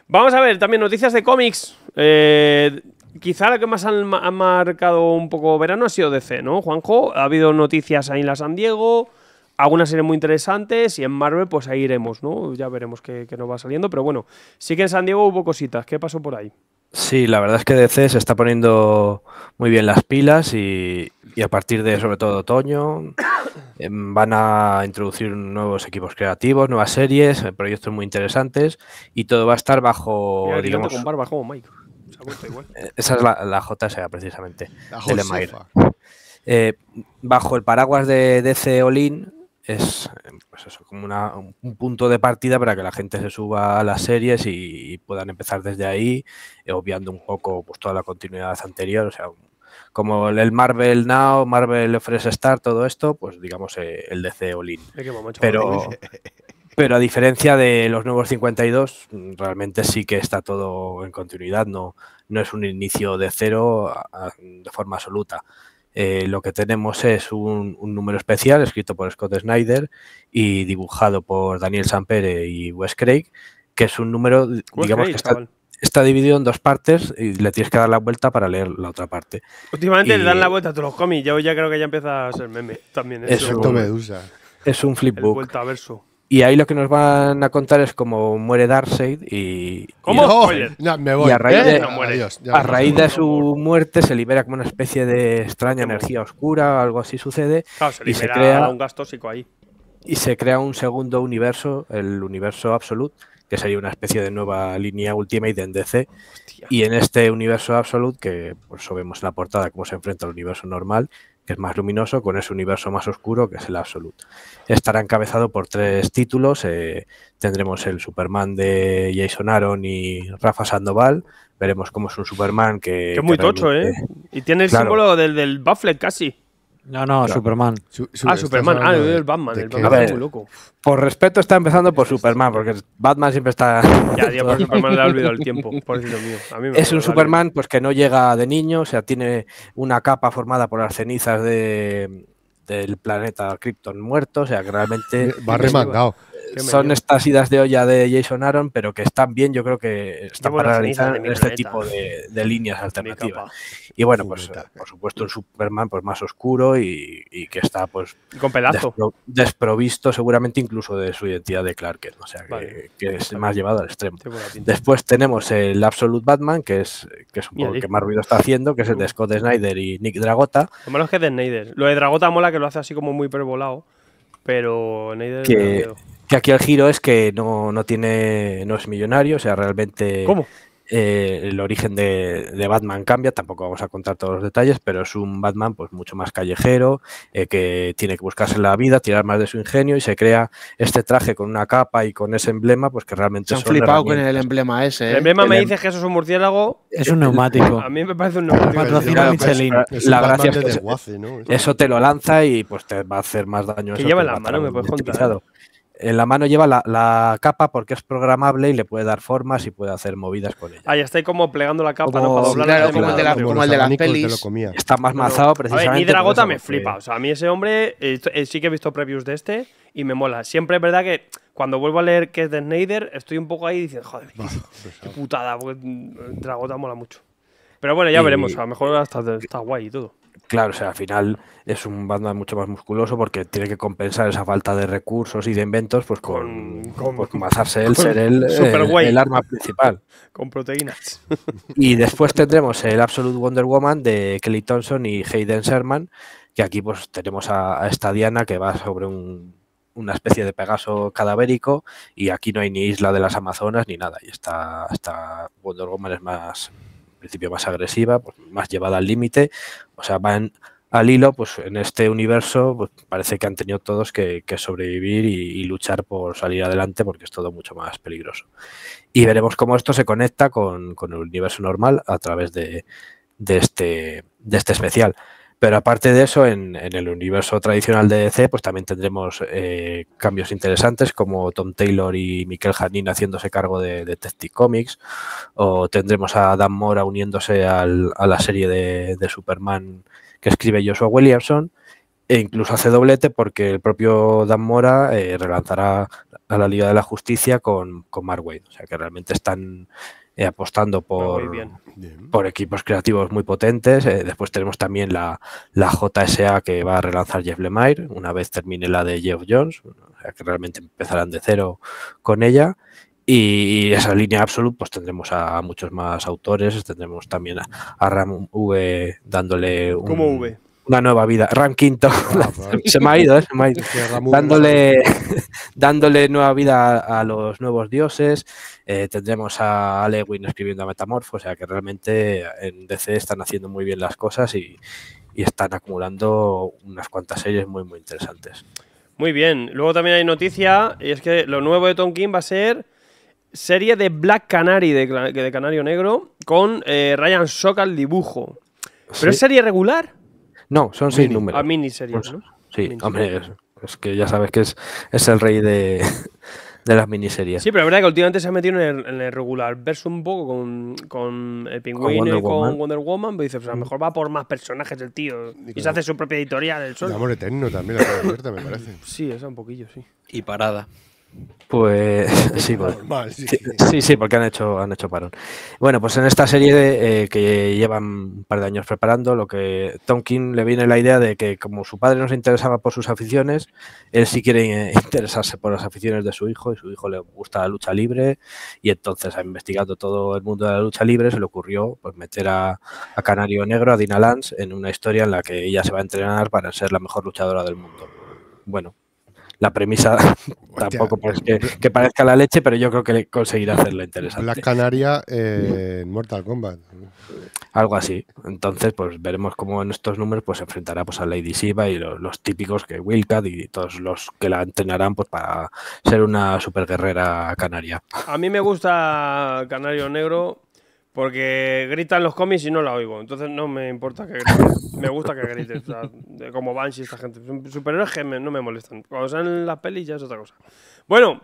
Vamos a ver también noticias de cómics. Eh, quizá la que más ha marcado un poco verano ha sido DC, ¿no? Juanjo, ha habido noticias ahí en la San Diego algunas series muy interesantes y en Marvel pues ahí iremos, ¿no? Ya veremos qué, nos va saliendo, pero bueno, sí que en San Diego hubo cositas, ¿qué pasó por ahí? Sí, la verdad es que DC se está poniendo muy bien las pilas y, a partir de sobre todo otoño eh, van a introducir nuevos equipos creativos, nuevas series, eh, proyectos muy interesantes y todo va a estar bajo... Eh, esa es la, la JSA precisamente. bajo el paraguas de DC Olin es pues como una, un punto de partida para que la gente se suba a las series y, puedan empezar desde ahí, eh, obviando un poco pues, toda la continuidad anterior. O sea, como el Marvel Now, Marvel Fresh Star, todo esto, pues digamos eh, el DC Olin. Pero, pero a diferencia de los nuevos 52, realmente sí que está todo en continuidad, no, no es un inicio de cero de forma absoluta. Eh, lo que tenemos es un, número especial escrito por Scott Snyder y dibujado por Daniel Sampere eh, y Wes Craig, que es un número, digamos que está, dividido en dos partes y le tienes que dar la vuelta para leer la otra parte. Últimamente le dan la vuelta a todos los cómics, yo ya creo que ya empieza a ser meme también. Es, un, Medusa. Es un flipbook. vuelta verso. Y ahí lo que nos van a contar es cómo muere Darkseid y. ¿Cómo? me voy. Y a raíz, de, su muerte se libera como una especie de extraña energía oscura, o algo así sucede. Claro, se y un gas tóxico ahí. Y se crea un segundo universo, el universo absoluto que sería una especie de nueva línea Ultimate en DC. Y en este universo Absolute, que por eso vemos en la portada cómo se enfrenta al universo normal, que es más luminoso, con ese universo más oscuro, que es el Absolute. Estará encabezado por tres títulos. Eh, tendremos el Superman de Jason Aaron y Rafa Sandoval. Veremos cómo es un Superman que... es muy tocho, ¿eh? Y tiene el símbolo del, del casi. No, no, Superman. ah, Superman. Ah, el Batman. El Batman es muy loco. Por respeto está empezando por Superman, porque Batman siempre está... Ya, ya por Superman le ha olvidado el tiempo, por mío. es un Superman pues que no llega de niño, o sea, tiene una capa formada por las cenizas de, del planeta Krypton muerto, o sea, que realmente... Va remangado son estas idas de olla de Jason Aaron, pero que están bien, yo creo que están para realizar en este tipo de, líneas alternativas. Y bueno, pues por supuesto el Superman pues más oscuro y, que está pues con pedazo. desprovisto seguramente incluso de su identidad de Clark o sea que, es más llevado al extremo. Después tenemos el Absolute Batman, que es, que un poco el que más ruido está haciendo, que es el de Scott Snyder y Nick Dragota. Lo malo que es de Snyder. Lo de Dragota mola que lo hace así como muy prevolado, pero Snyder... Que aquí el giro es que no, no tiene, no es millonario, o sea, realmente. Eh, el origen de, de, Batman cambia, tampoco vamos a contar todos los detalles, pero es un Batman pues mucho más callejero, eh, que tiene que buscarse la vida, tirar más de su ingenio y se crea este traje con una capa y con ese emblema, pues que realmente se han flipado con el emblema ese. El ¿eh? emblema me em- dice que eso es un murciélago. Es un neumático. A mí me parece un neumático. Pues, la gracia es que eso te lo lanza y pues te va a hacer más daño. Que lleva la mano, me puedes contar en la mano lleva la, capa porque es programable y le puede dar formas y puede hacer movidas con ella. Ahí está como plegando la capa, ¿no? Para claro, como, el de, la, como las pelis. está más mazado precisamente. A mí Dragota me flipa. O sea, a mí ese hombre, eh, sí que he visto previews de este y me mola. Siempre es verdad que cuando vuelvo a leer que es de Snyder, estoy un poco ahí y diciendo, joder, qué, pues putada, porque mm, mola mucho. Pero bueno, ya veremos. A lo mejor hasta está guay y todo. Claro, o sea, al final es un bando mucho más musculoso porque tiene que compensar esa falta de recursos y de inventos pues con, con, pues, ser el, eh, el, arma principal. Con proteínas. Y después tendremos el Absolute Wonder Woman de Kelly Thompson y Hayden Sherman, que aquí pues tenemos a, esta Diana que va sobre una especie de Pegaso cadavérico y aquí no hay ni isla de las Amazonas ni nada. Y está esta Wonder Woman es más, principio más agresiva, pues, más llevada al límite, o sea, van al hilo, pues en este universo pues, parece que han tenido todos que, sobrevivir y, luchar por salir adelante porque es todo mucho más peligroso. Y veremos cómo esto se conecta con, el universo normal a través de, de este, este especial. Pero aparte de eso, en, el universo tradicional de DC, pues también tendremos eh, cambios interesantes como Tom Taylor y Miquel Janin haciéndose cargo de Detective Comics, o tendremos a Dan Mora uniéndose a la serie de, Superman que escribe Joshua Williamson, e incluso hace doblete porque el propio Dan Mora eh, relanzará a la Liga de la Justicia con, con Mark Wade. O sea que realmente están eh, apostando por, por equipos creativos muy potentes. Eh, después tenemos también la, la, JSA que va a relanzar Jeff Lemire, una vez termine la de Jeff Jones, que realmente empezarán de cero con ella. Y esa línea Absolute, pues tendremos a, muchos más autores, tendremos también a, a Ram V dándole un... ¿Cómo V? una nueva vida. Ram ah, pues. se me ha ido, eh, se me ha ido. dándole, dándole nueva vida a, los nuevos dioses. Eh, tendremos a Alewin escribiendo a Metamorfo. O sea que realmente en DC están haciendo muy bien las cosas y, están acumulando unas cuantas series muy, muy interesantes. Muy bien. Luego también hay noticia y es que lo nuevo de Tonkin va a ser serie de Black Canary, de, Canario Negro, con eh, Ryan Sock al dibujo. ¿Pero es serie regular? No, son sin seis números. A ah, miniseries, pues, ¿no? Sí, hombre, es, que ya sabes que es, es el rey de, de, las miniseries. Sí, pero la verdad es que últimamente se ha metido en el, regular verso un poco con, con el pingüino y con Wonder Woman, pero pues dice, pues a lo mm. mejor va por más personajes el tío. Y, se hace su propia editorial, del sol. El amor eterno también, la puerta, me parece. Sí, esa un poquillo, sí. Y parada. Pues, pues sí, sí. Sí, porque han hecho, han hecho parón. Bueno, pues en esta serie eh, que llevan un par de años preparando, lo que Tonkin le viene la idea de que como su padre no se interesaba por sus aficiones, él sí quiere eh, interesarse por las aficiones de su hijo y su hijo le gusta la lucha libre y entonces ha investigado todo el mundo de la lucha libre se le ocurrió pues meter a, Canario Negro, a Dina Lance, en una historia en la que ella se va a entrenar para ser la mejor luchadora del mundo. Bueno, la premisa tampoco es pues, que, parezca la leche, pero yo creo que conseguirá hacerla interesante. La canaria eh, en Mortal Kombat. Algo así. Entonces, pues veremos cómo en estos números pues se enfrentará pues, a Lady Siva y los, típicos que Wilcat y todos los que la entrenarán pues para ser una superguerrera canaria. A mí me gusta Canario Negro porque gritan los cómics y no la oigo. Entonces no me importa que griten. Me gusta que griten. como Banshee, esta gente. Superhéroes que no me molestan. Cuando salen las pelis ya es otra cosa. Bueno,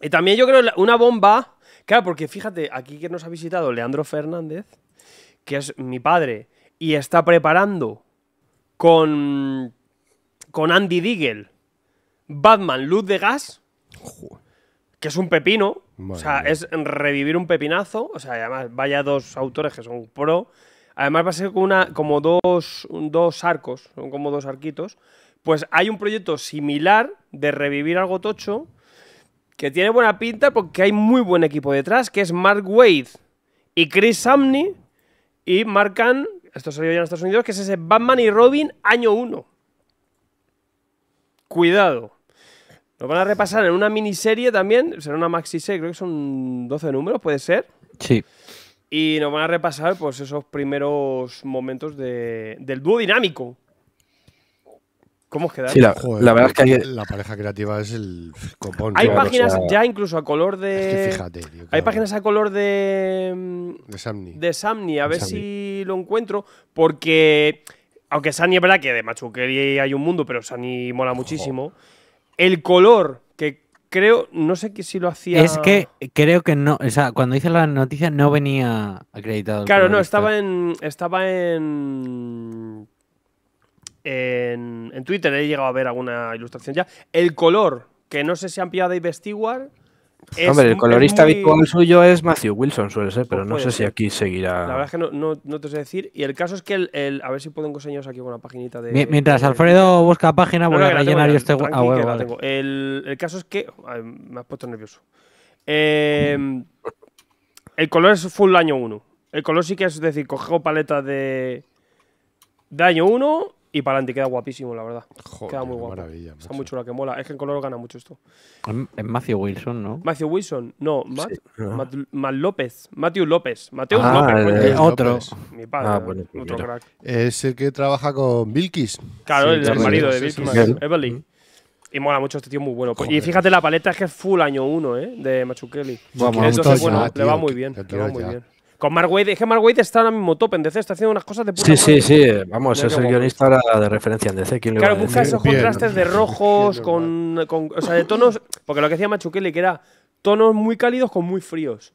y también yo creo una bomba. Claro, porque fíjate, aquí que nos ha visitado Leandro Fernández, que es mi padre, y está preparando con, con Andy Diggle Batman Luz de Gas que es un pepino, o sea, es revivir un pepinazo, o sea, además vaya dos autores que son pro, además va a ser como, una, como dos, dos arcos, son como dos arquitos, pues hay un proyecto similar de revivir algo tocho que tiene buena pinta porque hay muy buen equipo detrás, que es Mark Wade y Chris Samney y marcan, esto salió ya en Estados Unidos, que es ese Batman y Robin año 1. Cuidado. Nos van a repasar en una miniserie también, será una maxi serie, creo que son 12 números, puede ser. Sí. Y nos van a repasar pues esos primeros momentos del dúo dinámico. ¿Cómo os quedáis? la, verdad es que la pareja creativa es el copón. Hay páginas ya incluso a color de. Es que fíjate, tío, Hay páginas a color de. Mm, de Samni. De Samni, a ver si lo encuentro. Porque. Aunque Samni es verdad que de Machuquería hay un mundo, pero Samni mola muchísimo. El color, que creo, no sé si lo hacía. Es que creo que no, o sea, cuando hice la noticia no venía acreditado. claro, no, estaba en. Estaba en. En, Twitter he llegado a ver alguna ilustración ya. El color, que no sé si han pillado de investiguar... Hombre, el colorista Bitcoin habitual suyo es Matthew Wilson, suele ser, pero no sé si aquí seguirá. La verdad es que no, no, te sé decir. Y el caso es que el, a ver si puedo enseñaros aquí con la paginita de. Mientras Alfredo busca página, voy a rellenar yo este ah, El, caso es que. me has puesto nervioso. Em, el color es full año 1. El color sí que es, decir, cojo paleta de. de año 1 y para adelante queda guapísimo, la verdad. queda muy guapo. es muy chula, que mola. Es que en color gana mucho esto. Es Matthew Wilson, ¿no? Matthew Wilson, no, Matt, López. Matthew López. Mateo ah, López. otro. Mi padre. Ah, pues otro crack. Es el que trabaja con Bilkis. Claro, el, marido de Bilkis. Y mola mucho este tío, muy bueno. Y fíjate, la paleta es que es full año uno ¿eh? De Kelly. Vamos, bueno, ah, le va muy bien. Le va muy bien. Con Mark Wade, es que Mark Wade está ahora mismo top en DC, está haciendo unas cosas de puta Sí, sí, sí, vamos, es el guionista ahora de referencia en DC. claro, busca esos contrastes de rojos, con, o sea, de tonos, porque lo que decía Machukele, que era tonos muy cálidos con muy fríos,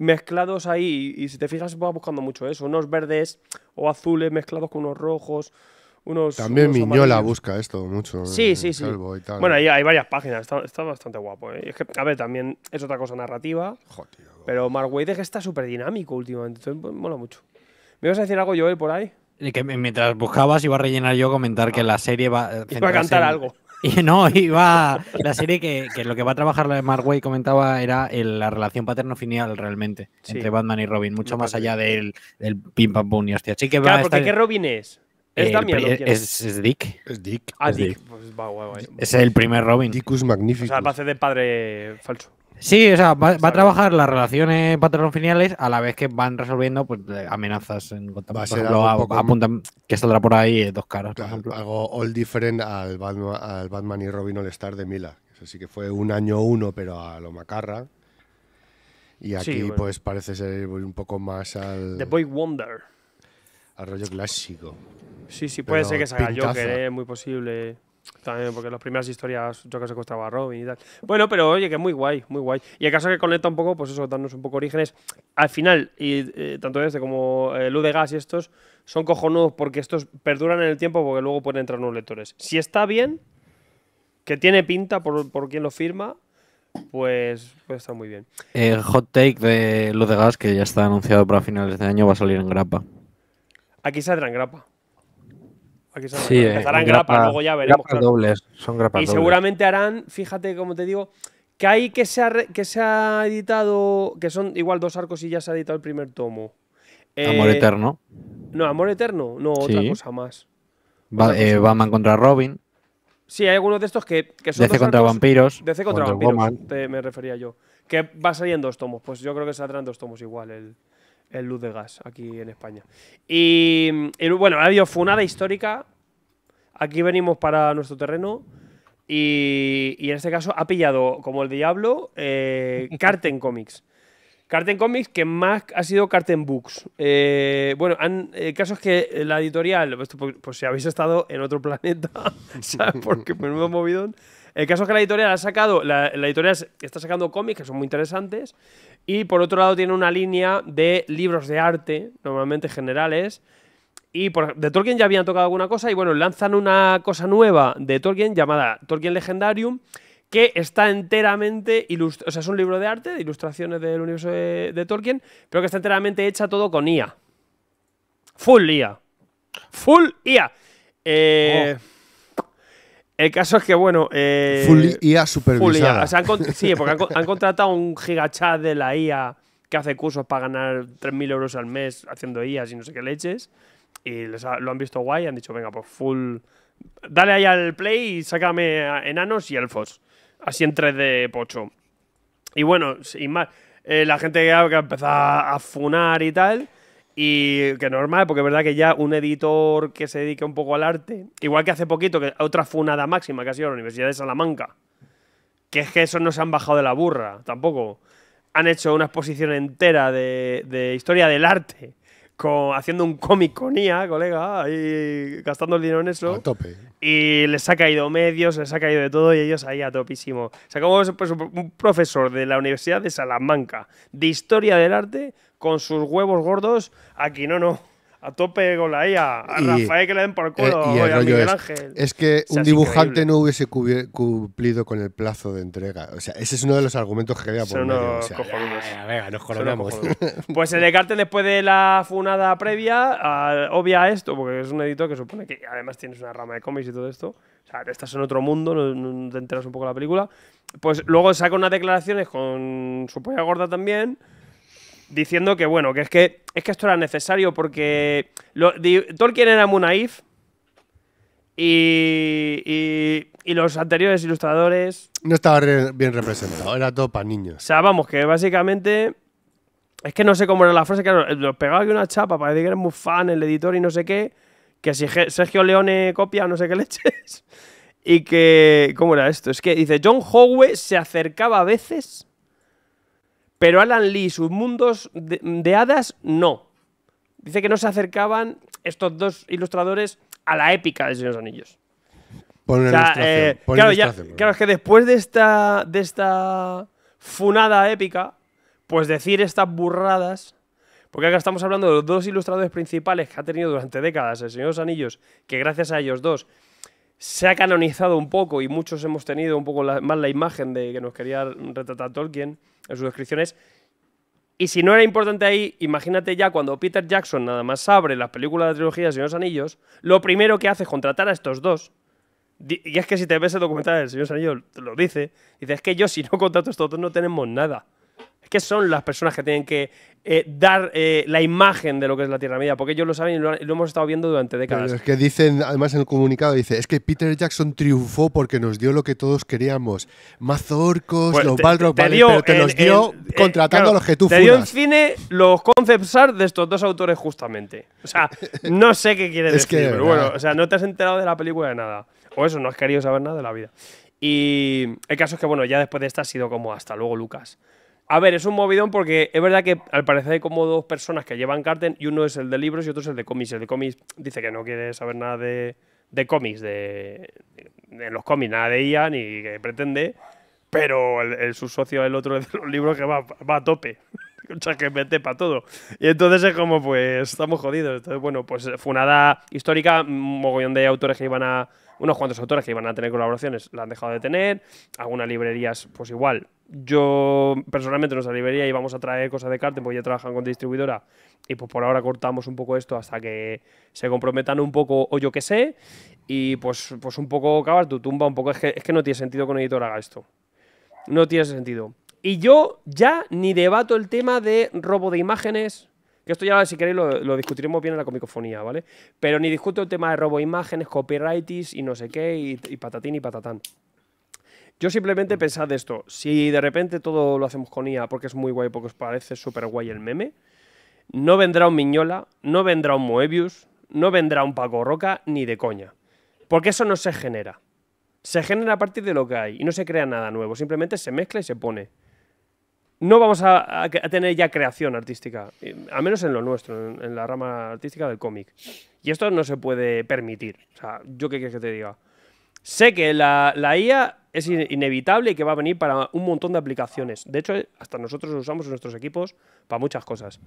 mezclados ahí, y, si te fijas vas buscando mucho eso, unos verdes o azules mezclados con unos rojos. Unos, También Miñola busca esto mucho. Sí, eh, sí, sí. Bueno, ahí hay varias páginas, está, bastante guapo. Eh. a ver, también es otra cosa narrativa. Joder. Pero Mark que está súper dinámico últimamente, entonces mola mucho. ¿Me ibas a decir algo, Joel, por ahí? mientras buscabas iba a rellenar yo comentar que la serie va... Iba a cantar algo. Y no, iba. La serie que, lo que va a trabajar la Mark Way comentaba era la relación paterno-filial realmente entre Batman y Robin, mucho más allá del, del pim pam y hostia. claro, ¿qué Robin es? ¿Es, Dick. Es Dick. Ah, pues es el primer Robin. Dickus Magnificus. O sea, de padre falso. Sí, o sea, va, a trabajar las relaciones patrón finales a la vez que van resolviendo pues, amenazas en contra. Va a ser apuntan que saldrá por ahí eh, dos caras. Por ejemplo, algo all different al Batman, y Robin All-Star de Mila. Así que fue un año uno, pero a lo macarra. Y aquí, pues parece ser un poco más al. The Boy Wonder. Al rollo clásico. Sí, sí, puede ser que sea Joker, es eh, muy posible. También, porque las primeras historias, yo que secuestraba a Robin y tal. Bueno, pero oye, que muy guay, muy guay. Y el caso que conecta un poco, pues eso, darnos un poco orígenes. Al final, y eh, tanto este como eh, Luz de Gas y estos, son cojonudos porque estos perduran en el tiempo porque luego pueden entrar nuevos lectores. Si está bien, que tiene pinta por, por quien lo firma, pues, pues está muy bien. El hot take de Luz de Gas, que ya está anunciado para finales de año, va a salir en grapa. Aquí saldrá en grapa. Aquí sí, eh, grapas, luego ya veremos. dobles, son grapas Y seguramente harán, fíjate como te digo, que hay que se, ha, que se ha editado, que son igual dos arcos y ya se ha editado el primer tomo. Eh, Amor Eterno. No, Amor Eterno, no, otra cosa más. Va, Batman eh, contra Robin. Sí, hay algunos de estos que, que son. DC contra vampiros. DC contra vampiros, me refería yo. Que va a salir en dos tomos. Pues yo creo que saldrán dos tomos igual el, el luz de gas aquí en España. Y, bueno, ha habido funada histórica. Aquí venimos para nuestro terreno. Y, en este caso ha pillado, como el diablo, eh, Carten Comics. Carten Comics, que más ha sido Carten Books. Eh, bueno, han, el caso es que la editorial, pues, pues si habéis estado en otro planeta, ¿sabes? Porque me movidón el caso es que la editorial ha sacado, la, editorial está sacando cómics que son muy interesantes y por otro lado tiene una línea de libros de arte, normalmente generales. Y por, de Tolkien ya habían tocado alguna cosa y bueno, lanzan una cosa nueva de Tolkien llamada Tolkien Legendarium que está enteramente ilustrado, o sea, es un libro de arte, de ilustraciones del universo de, Tolkien, pero que está enteramente hecha todo con IA. Full IA. Full IA. Eh, oh. El caso es que, bueno. Eh, full IA supervisada. sí, porque han, contratado un gigachat de la IA que hace cursos para ganar 3.000 euros al mes haciendo IAs y no sé qué leches. Y lo han visto guay han dicho, venga, pues full. Dale ahí al play y sácame enanos y elfos. Así en 3D pocho. Y bueno, sin más. Eh, la gente que ha empezado a funar y tal. Y que normal, porque es verdad que ya un editor que se dedique un poco al arte, igual que hace poquito, que otra funada máxima que ha sido la Universidad de Salamanca, que es que esos no se han bajado de la burra, tampoco. Han hecho una exposición entera de, de historia del arte con, haciendo un cómic con IA, colega, y gastando el dinero en eso. tope. Y les ha caído medios, les ha caído de todo y ellos ahí a topísimo. O pues, un profesor de la Universidad de Salamanca de Historia del Arte con sus huevos gordos, aquí no, no a tope con la a Rafael que le den por eh, culo, a Miguel es, Ángel. Es que un dibujante no hubiese cumplido con el plazo de entrega. O sea, ese es uno de los argumentos que había por medio. venga, nos coronamos. pues el de después de la funada previa, obvia esto, porque es un editor que supone que además tienes una rama de cómics y todo esto. O sea, estás en otro mundo, te enteras un poco de la película. Pues luego saca unas declaraciones con su polla gorda también diciendo que bueno, que es que, es que esto era necesario porque Tolkien era muy naif y, y, los anteriores ilustradores... No estaba bien representado, era todo para niños. O sea, vamos, que básicamente... Es que no sé cómo era la frase, que lo pegaba aquí una chapa, decir que era muy fan el editor y no sé qué, que si Sergio Leone copia no sé qué leches. Y que... ¿Cómo era esto? Es que dice, John Howe se acercaba a veces pero Alan Lee, sus mundos de, hadas, no. Dice que no se acercaban estos dos ilustradores a la épica de Señor de los Anillos. Eh, claro, es que después de esta, de esta funada épica, pues decir estas burradas, porque acá estamos hablando de los dos ilustradores principales que ha tenido durante décadas el Señor de los Anillos, que gracias a ellos dos se ha canonizado un poco y muchos hemos tenido un poco más la imagen de que nos quería retratar Tolkien en sus descripciones. Y si no era importante ahí, imagínate ya cuando Peter Jackson nada más abre las películas de la trilogía de Señor de los Anillos, lo primero que hace es contratar a estos dos. Y es que si te ves el documental del Señor de los Anillos, lo dice. Dice, es que yo si no contrato a estos dos no tenemos nada que son las personas que tienen que eh, dar eh, la imagen de lo que es la Tierra Media, porque ellos lo saben y lo, hemos estado viendo durante décadas. que dicen, además en el comunicado dice, es que Peter Jackson triunfó porque nos dio lo que todos queríamos, mazorcos, los pero te los dio contratando a los que tú Te dio en cine los concept art de estos dos autores justamente. O sea, no sé qué quiere decir, que, bueno, o sea, no te has enterado de la película de nada. O eso, no has querido saber nada de la vida. Y el caso es que, bueno, ya después de esta ha sido como hasta luego, Lucas. A ver, es un movidón porque es verdad que al parecer hay como dos personas que llevan cartel y uno es el de libros y otro es el de cómics. El de cómics dice que no quiere saber nada de, de cómics, de, los cómics, nada de ella y que pretende, pero el, su socio, el otro de los libros que va, va a tope. O sea, que mete para todo. Y entonces es como, pues, estamos jodidos. Entonces, bueno, pues fue una edad histórica, un mogollón de autores que iban a. Unos cuantos autores que iban a tener colaboraciones la han dejado de tener. Algunas librerías, pues igual, yo personalmente nos nuestra Y vamos a traer cosas de cartel porque ya trabajan con distribuidora y pues por ahora cortamos un poco esto hasta que se comprometan un poco o yo que sé y pues, pues un poco cavar tu tumba, un poco es que, no tiene sentido que un editor haga esto. No tiene sentido. Y yo ya ni debato el tema de robo de imágenes, que esto ya si queréis lo, discutiremos bien en la comicofonía, ¿vale? Pero ni discuto el tema de robo de imágenes, copyrights y no sé qué, y patatín y patatán. Yo simplemente mm. pensad esto, si de repente todo lo hacemos con IA porque es muy guay, porque os parece súper guay el meme, no vendrá un Miñola, no vendrá un Moebius, no vendrá un Paco Roca, ni de coña. Porque eso no se genera. Se genera a partir de lo que hay y no se crea nada nuevo, simplemente se mezcla y se pone. No vamos a, tener ya creación artística, Al menos en lo nuestro, en, la rama artística del cómic. Y esto no se puede permitir. O sea, ¿yo qué quieres que te diga? Sé que la, IA es inevitable y que va a venir para un montón de aplicaciones. De hecho, hasta nosotros usamos en nuestros equipos para muchas cosas.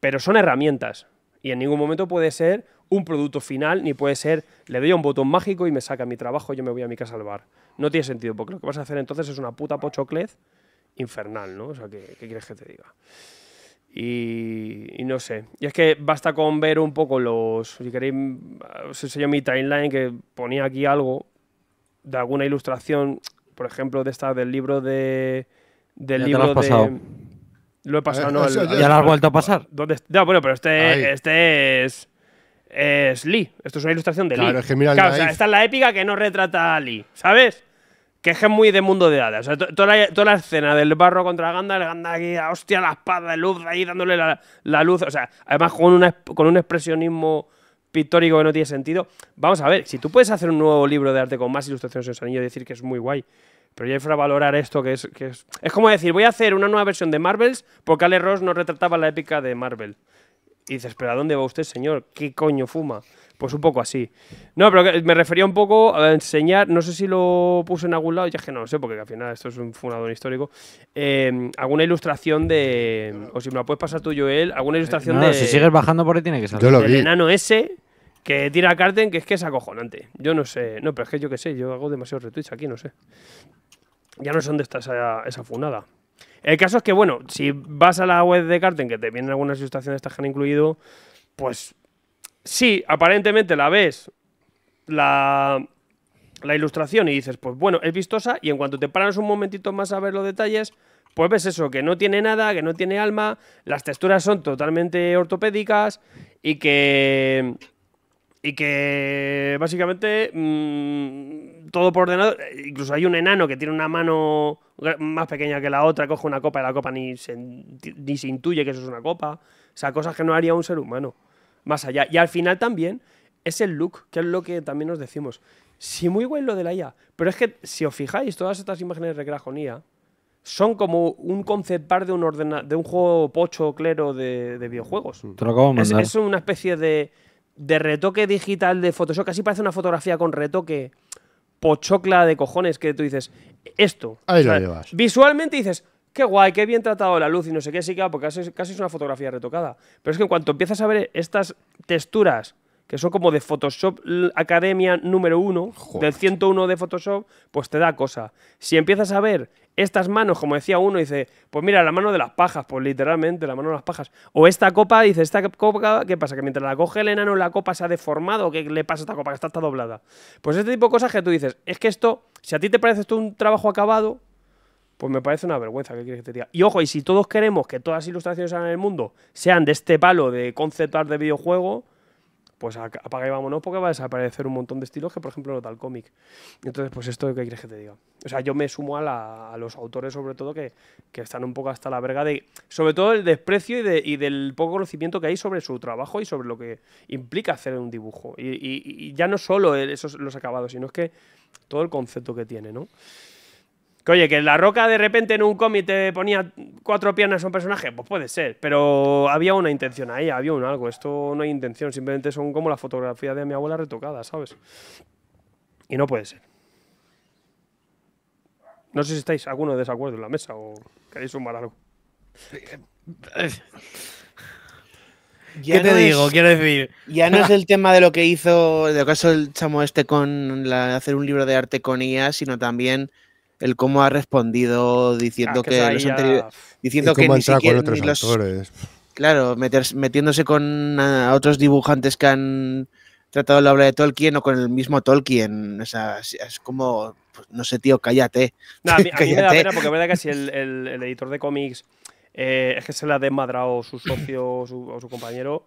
Pero son herramientas y en ningún momento puede ser un producto final, ni puede ser le doy a un botón mágico y me saca mi trabajo y yo me voy a mi casa a bar. No tiene sentido, porque lo que vas a hacer entonces es una puta pochoclez infernal, ¿no? O sea, qué quieres que te diga? Y, y, no sé. Y es que basta con ver un poco los. Si queréis, os enseño mi timeline que ponía aquí algo de alguna ilustración, por ejemplo, de esta del libro de. Del ya libro de. Lo he pasado, no. Eh, ya, lo has vuelto a pasar. Ya, bueno, pero este, este es. Es Lee. Esto es una ilustración de Lee. claro, Es que mira claro, o sea, esta es la épica que no retrata a Lee, ¿sabes? que es muy de mundo de hadas. O sea, toda la, escena del barro contra Gandalf, Gandalf aquí, hostia, la espada de luz ahí dándole la, luz. O sea, además con, una, con un expresionismo pictórico que no tiene sentido. Vamos a ver, si tú puedes hacer un nuevo libro de arte con más ilustraciones en su y decir que es muy guay, pero ya a valorar esto que es, que es... Es como decir, voy a hacer una nueva versión de Marvels porque Ale Ross no retrataba la épica de Marvel. Y dices, pero ¿a dónde va usted, señor? ¿Qué coño fuma? Pues un poco así. No, pero me refería un poco a enseñar, no sé si lo puse en algún lado, ya es que no lo sé, porque al final esto es un fundador histórico. Em, alguna ilustración de. O si me la puedes pasar tú, Joel, alguna ilustración de... no, de. Si sigues bajando por ahí tiene que salir. El enano ese que tira a que es que es acojonante. Yo no sé. No, pero es que yo qué sé, yo hago demasiados retweets aquí, no sé. Ya no sé dónde está esa, esa funada. El caso es que, bueno, si vas a la web de karten que te vienen algunas ilustraciones, de que han incluido, pues sí, aparentemente la ves la, ilustración y dices, pues bueno, es vistosa y en cuanto te paras un momentito más a ver los detalles, pues ves eso, que no tiene nada, que no tiene alma, las texturas son totalmente ortopédicas y que... Y que básicamente mm, todo por ordenador. Incluso hay un enano que tiene una mano más pequeña que la otra, coge una copa y la copa ni ni se intuye que eso es una copa. O sea, cosas que no haría un ser humano más allá. Y al final también es el look, que es lo que también nos decimos. Sí, muy bueno lo de la IA, pero es que si os fijáis, todas estas imágenes de Grajonía son como un concept art de un, de un juego pocho clero de, videojuegos. Te Es, una especie de, de retoque digital de Photoshop, casi parece una fotografía con retoque pochocla de cojones que tú dices, esto. llevas. Visualmente dices, qué guay, qué bien tratado la luz y no sé qué, sí porque casi, es una fotografía retocada. Pero es que en cuanto empiezas a ver estas texturas que son como de Photoshop Academia número uno, del 101 de Photoshop, pues te da cosa. Si empiezas a ver estas manos, como decía uno, dice, pues mira, la mano de las pajas, pues literalmente, la mano de las pajas. O esta copa, dice, esta copa, ¿qué pasa? Que mientras la coge el enano, la copa se ha deformado, ¿qué le pasa a esta copa? Que está, está doblada. Pues este tipo de cosas que tú dices, es que esto, si a ti te parece esto un trabajo acabado, pues me parece una vergüenza que quieres que te diga. Y ojo, y si todos queremos que todas las ilustraciones en el mundo sean de este palo de conceptual de videojuego, pues apaga y vámonos porque va a desaparecer un montón de estilos que, por ejemplo, lo tal cómic. Entonces, pues esto, ¿qué quieres que te diga? O sea, yo me sumo a, los autores, sobre todo, que, están un poco hasta la verga de, sobre todo, el desprecio y, del poco conocimiento que hay sobre su trabajo y sobre lo que implica hacer un dibujo. Y, ya no solo esos, los acabados, sino que todo el concepto que tiene, ¿no? Que oye, que La Roca de repente en un cómic te ponía cuatro piernas a un personaje, pues puede ser, pero había una intención ahí, había un algo. Esto no hay intención, simplemente son como la fotografía de mi abuela retocada, ¿sabes? Y no puede ser. No sé si estáis alguno de desacuerdo en la mesa o queréis sumar algo. ¿Qué te digo? Quiero decir. Ya no es el tema de lo que hizo, de lo el chamo este con hacer un libro de arte con IA, sino también el cómo ha respondido diciendo ah, que, Diciendo que ni siquiera los, Claro, metiéndose con otros dibujantes que han tratado la obra de Tolkien o con el mismo Tolkien. es como. Pues, no sé, tío, cállate. No, a, mí, me da pena porque es verdad que si el, editor de cómics eh, es que se la ha desmadrado su socio o su compañero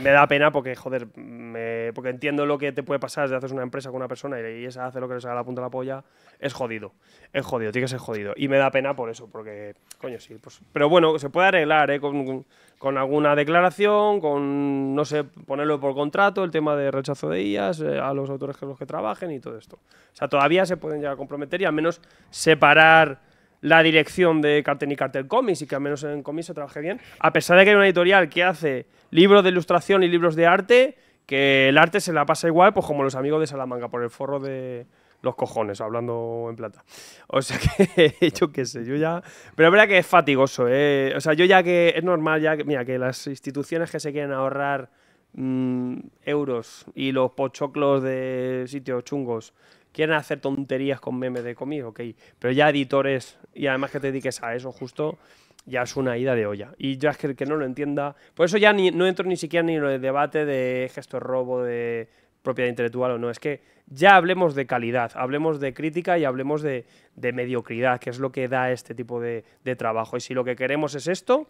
me da pena porque, joder, me, porque entiendo lo que te puede pasar si haces una empresa con una persona y, esa hace lo que le haga la punta de la polla. Es jodido. Es jodido, tiene que ser jodido. Y me da pena por eso, porque, coño, sí. Pues, pero bueno, se puede arreglar, ¿eh? Con, alguna declaración, con, no sé, ponerlo por contrato, el tema de rechazo de IAS eh, a los autores que los que trabajen y todo esto. O sea, todavía se pueden llegar a comprometer y al menos separar la dirección de Cartel y Cartel Comics y que al menos en comics se trabajé bien. A pesar de que hay una editorial que hace libros de ilustración y libros de arte, que el arte se la pasa igual, pues como los amigos de Salamanca, por el forro de los cojones, hablando en plata. O sea que yo qué sé, yo ya... Pero es verdad que es fatigoso, eh. O sea, yo ya que es normal, ya que, mira, que las instituciones que se quieren ahorrar mm, euros y los pochoclos de sitios chungos quieren hacer tonterías con memes de comida, ok. Pero ya editores, y además que te dediques a eso justo, ya es una ida de olla. Y ya es que el que no lo entienda. Por eso ya ni, no entro ni siquiera ni en el debate de gesto robo, de propiedad intelectual o no. Es que ya hablemos de calidad, hablemos de crítica y hablemos de, mediocridad, que es lo que da este tipo de, trabajo. Y si lo que queremos es esto,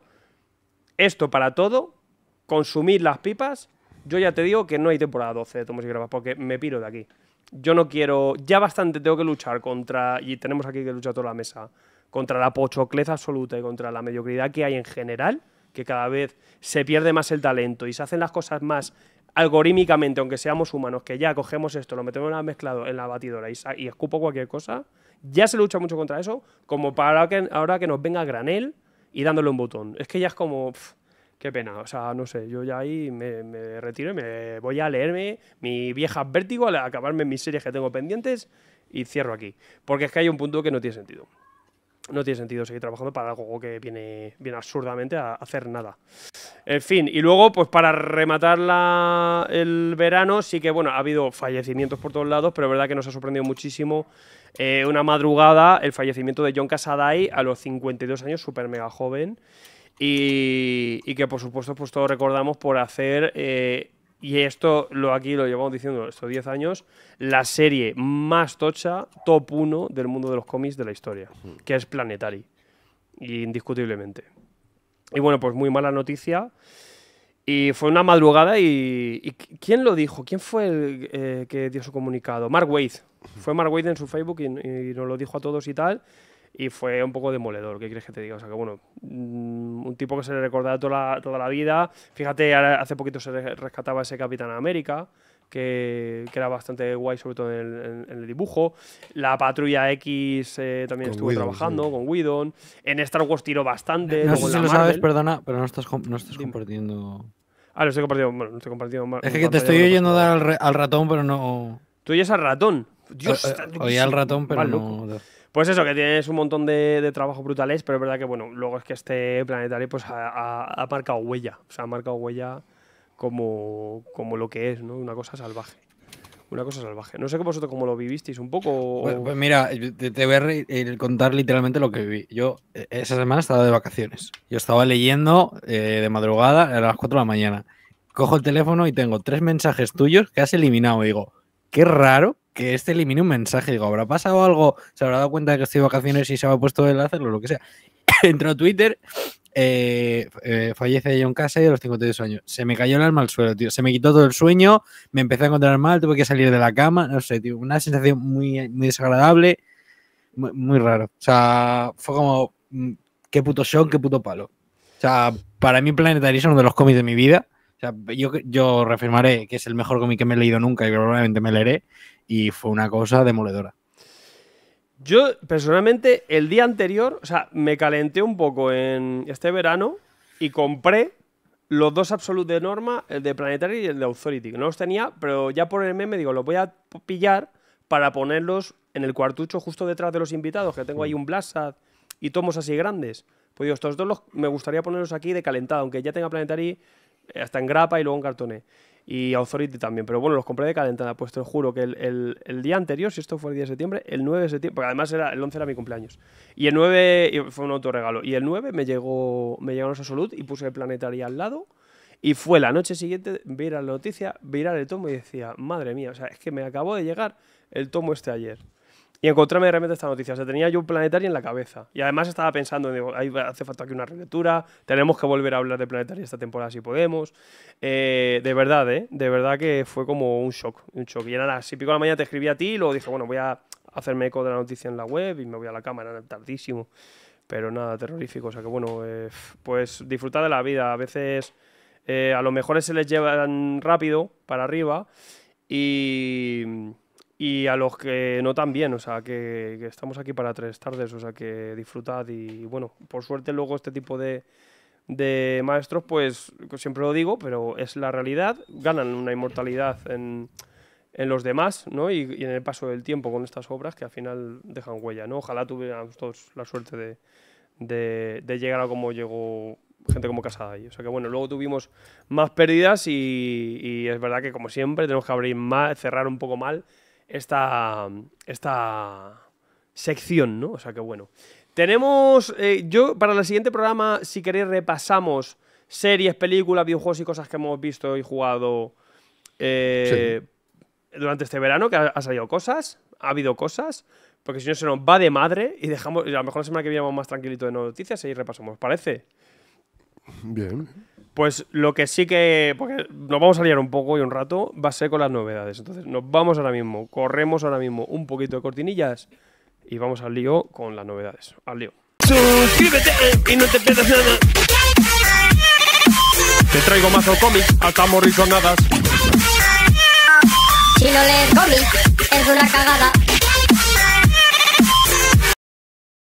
esto para todo, consumir las pipas, yo ya te digo que no hay temporada 12 de Tomos y Grabas, porque me piro de aquí yo no quiero, ya bastante tengo que luchar contra, y tenemos aquí que luchar toda la mesa, contra la pochoclez absoluta y contra la mediocridad que hay en general, que cada vez se pierde más el talento y se hacen las cosas más algorítmicamente, aunque seamos humanos, que ya cogemos esto, lo metemos en la, mezclado, en la batidora y, y, escupo cualquier cosa, ya se lucha mucho contra eso, como para que ahora que nos venga granel y dándole un botón. Es que ya es como qué pena. O sea, no sé, yo ya ahí me, retiro y me voy a leerme mi vieja vértigo, a acabarme mis series que tengo pendientes y cierro aquí. Porque es que hay un punto que no tiene sentido. No tiene sentido seguir trabajando para algo que viene, absurdamente a hacer nada. En fin, y luego, pues para rematar el verano, sí que bueno, ha habido fallecimientos por todos lados, pero es verdad que nos ha sorprendido muchísimo eh, una madrugada el fallecimiento de John Casaday a los 52 años, súper mega joven. Y, que por supuesto pues todos recordamos por hacer, eh, y esto lo aquí lo llevamos diciendo estos 10 años, la serie más tocha, top 1 del mundo de los cómics de la historia, que es Planetary, indiscutiblemente. Y bueno, pues muy mala noticia. Y fue una madrugada y, ¿quién lo dijo? ¿Quién fue el eh, que dio su comunicado? Mark Waid. Fue Mark Waid en su Facebook y, y, nos lo dijo a todos y tal y fue un poco demoledor, ¿qué quieres que te diga? O sea que bueno, mm, un tipo que se le recordaba toda la, toda la vida, fíjate, hace poquito se rescataba ese Capitán América, que, era bastante guay, sobre todo en el, dibujo. La Patrulla X eh, también estuvo trabajando con Whedon. En Star Wars tiró bastante. No sé si lo sabes, perdona, pero no estás, no estás compartiendo. Ah, lo estoy compartiendo. Bueno, no estoy compartiendo. Es que te estoy oyendo dar al, ratón, pero no. Tú oyes al ratón. Dios, oí al ratón, pero no. Pues eso, que tienes un montón de, trabajo trabajos brutales, pero es verdad que, bueno, luego es que este planetario pues ha, marcado huella, o sea, ha marcado huella como, como lo que es, ¿no? Una cosa salvaje una cosa salvaje. No sé que vosotros cómo lo vivisteis un poco. Pues, pues, mira, te, voy a eh, contar literalmente lo que viví. Yo eh, esa semana estaba de vacaciones. Yo estaba leyendo eh, de madrugada a las 4 de la mañana. Cojo el teléfono y tengo tres mensajes tuyos que has eliminado. digo, qué raro que este elimine un mensaje. Digo, ¿habrá pasado algo? ¿Se habrá dado cuenta de que estoy de vacaciones y se me ha puesto el hacerlo? Lo que sea. Entró a Twitter, eh, eh, fallece John Casey a los 52 años. Se me cayó el alma al suelo, tío. Se me quitó todo el sueño, me empecé a encontrar mal, tuve que salir de la cama. No sé, tío. Una sensación muy, muy desagradable, muy, muy raro. O sea, fue como, mm, qué puto shock, qué puto palo. O sea, para mí Planetary es uno de los cómics de mi vida. O sea, yo, yo reafirmaré que es el mejor cómic que me he leído nunca y probablemente me leeré y fue una cosa demoledora. Yo, personalmente, el día anterior, o sea, me calenté un poco en este verano y compré los dos absolutos de Norma, el de Planetary y el de Authority. No los tenía, pero ya por el meme digo, los voy a pillar para ponerlos en el cuartucho justo detrás de los invitados, que tengo ahí mm. un Blastad y tomos así grandes. Pues digo, estos dos me gustaría ponerlos aquí de calentado, aunque ya tenga Planetary eh, hasta en grapa y luego en cartoné y Authority también. Pero bueno, los compré de calentada, pues te juro que el, día anterior, si esto fue el día de septiembre, el 9 de septiembre, porque además era, el 11 era mi cumpleaños. Y el 9 fue un autorregalo. Y el 9 me llegó me llegaron los y puse el planetario al lado. Y fue la noche siguiente, vi la noticia, virar el tomo y decía, madre mía, o sea, es que me acabó de llegar el tomo este ayer y encontrarme realmente esta noticia. O sea, tenía yo un planetario en la cabeza. Y además estaba pensando, digo, hace falta aquí una relectura, tenemos que volver a hablar de Planetaria esta temporada si podemos. Eh, de verdad, ¿eh? De verdad que fue como un shock, un shock. Y era las si pico de la mañana te escribí a ti y luego dije, bueno, voy a hacerme eco de la noticia en la web y me voy a la cámara tardísimo. Pero nada, terrorífico. O sea que bueno, eh, pues disfrutar de la vida. A veces eh, a lo mejores se les llevan rápido para arriba y y a los que no tan bien, o sea, que, estamos aquí para tres tardes, o sea, que disfrutad y, bueno, por suerte luego este tipo de, de maestros, pues siempre lo digo, pero es la realidad, ganan una inmortalidad en, en los demás, ¿no? Y, en el paso del tiempo con estas obras que al final dejan huella, ¿no? Ojalá tuviéramos todos la suerte de, de, llegar a como llegó gente como casada y O sea que bueno, luego tuvimos más pérdidas y, y, es verdad que como siempre tenemos que abrir más, cerrar un poco mal esta, esta sección, ¿no? O sea que bueno. Tenemos, eh, yo para el siguiente programa, si queréis, repasamos series, películas, videojuegos y cosas que hemos visto y jugado eh, durante este verano, que ha, salido cosas, ha habido cosas, porque si no se nos va de madre y dejamos, a lo mejor la semana que viene vamos más tranquilito de noticias y repasamos, ¿os ¿parece? Bien. Pues lo que sí que. Porque nos vamos a liar un poco y un rato, va a ser con las novedades. Entonces, nos vamos ahora mismo, corremos ahora mismo un poquito de cortinillas y vamos al lío con las novedades. Al lío. Suscríbete eh, y no te pierdas nada. Te traigo mazo cómic, hasta morrisonadas. Si no lees cómics, es una cagada.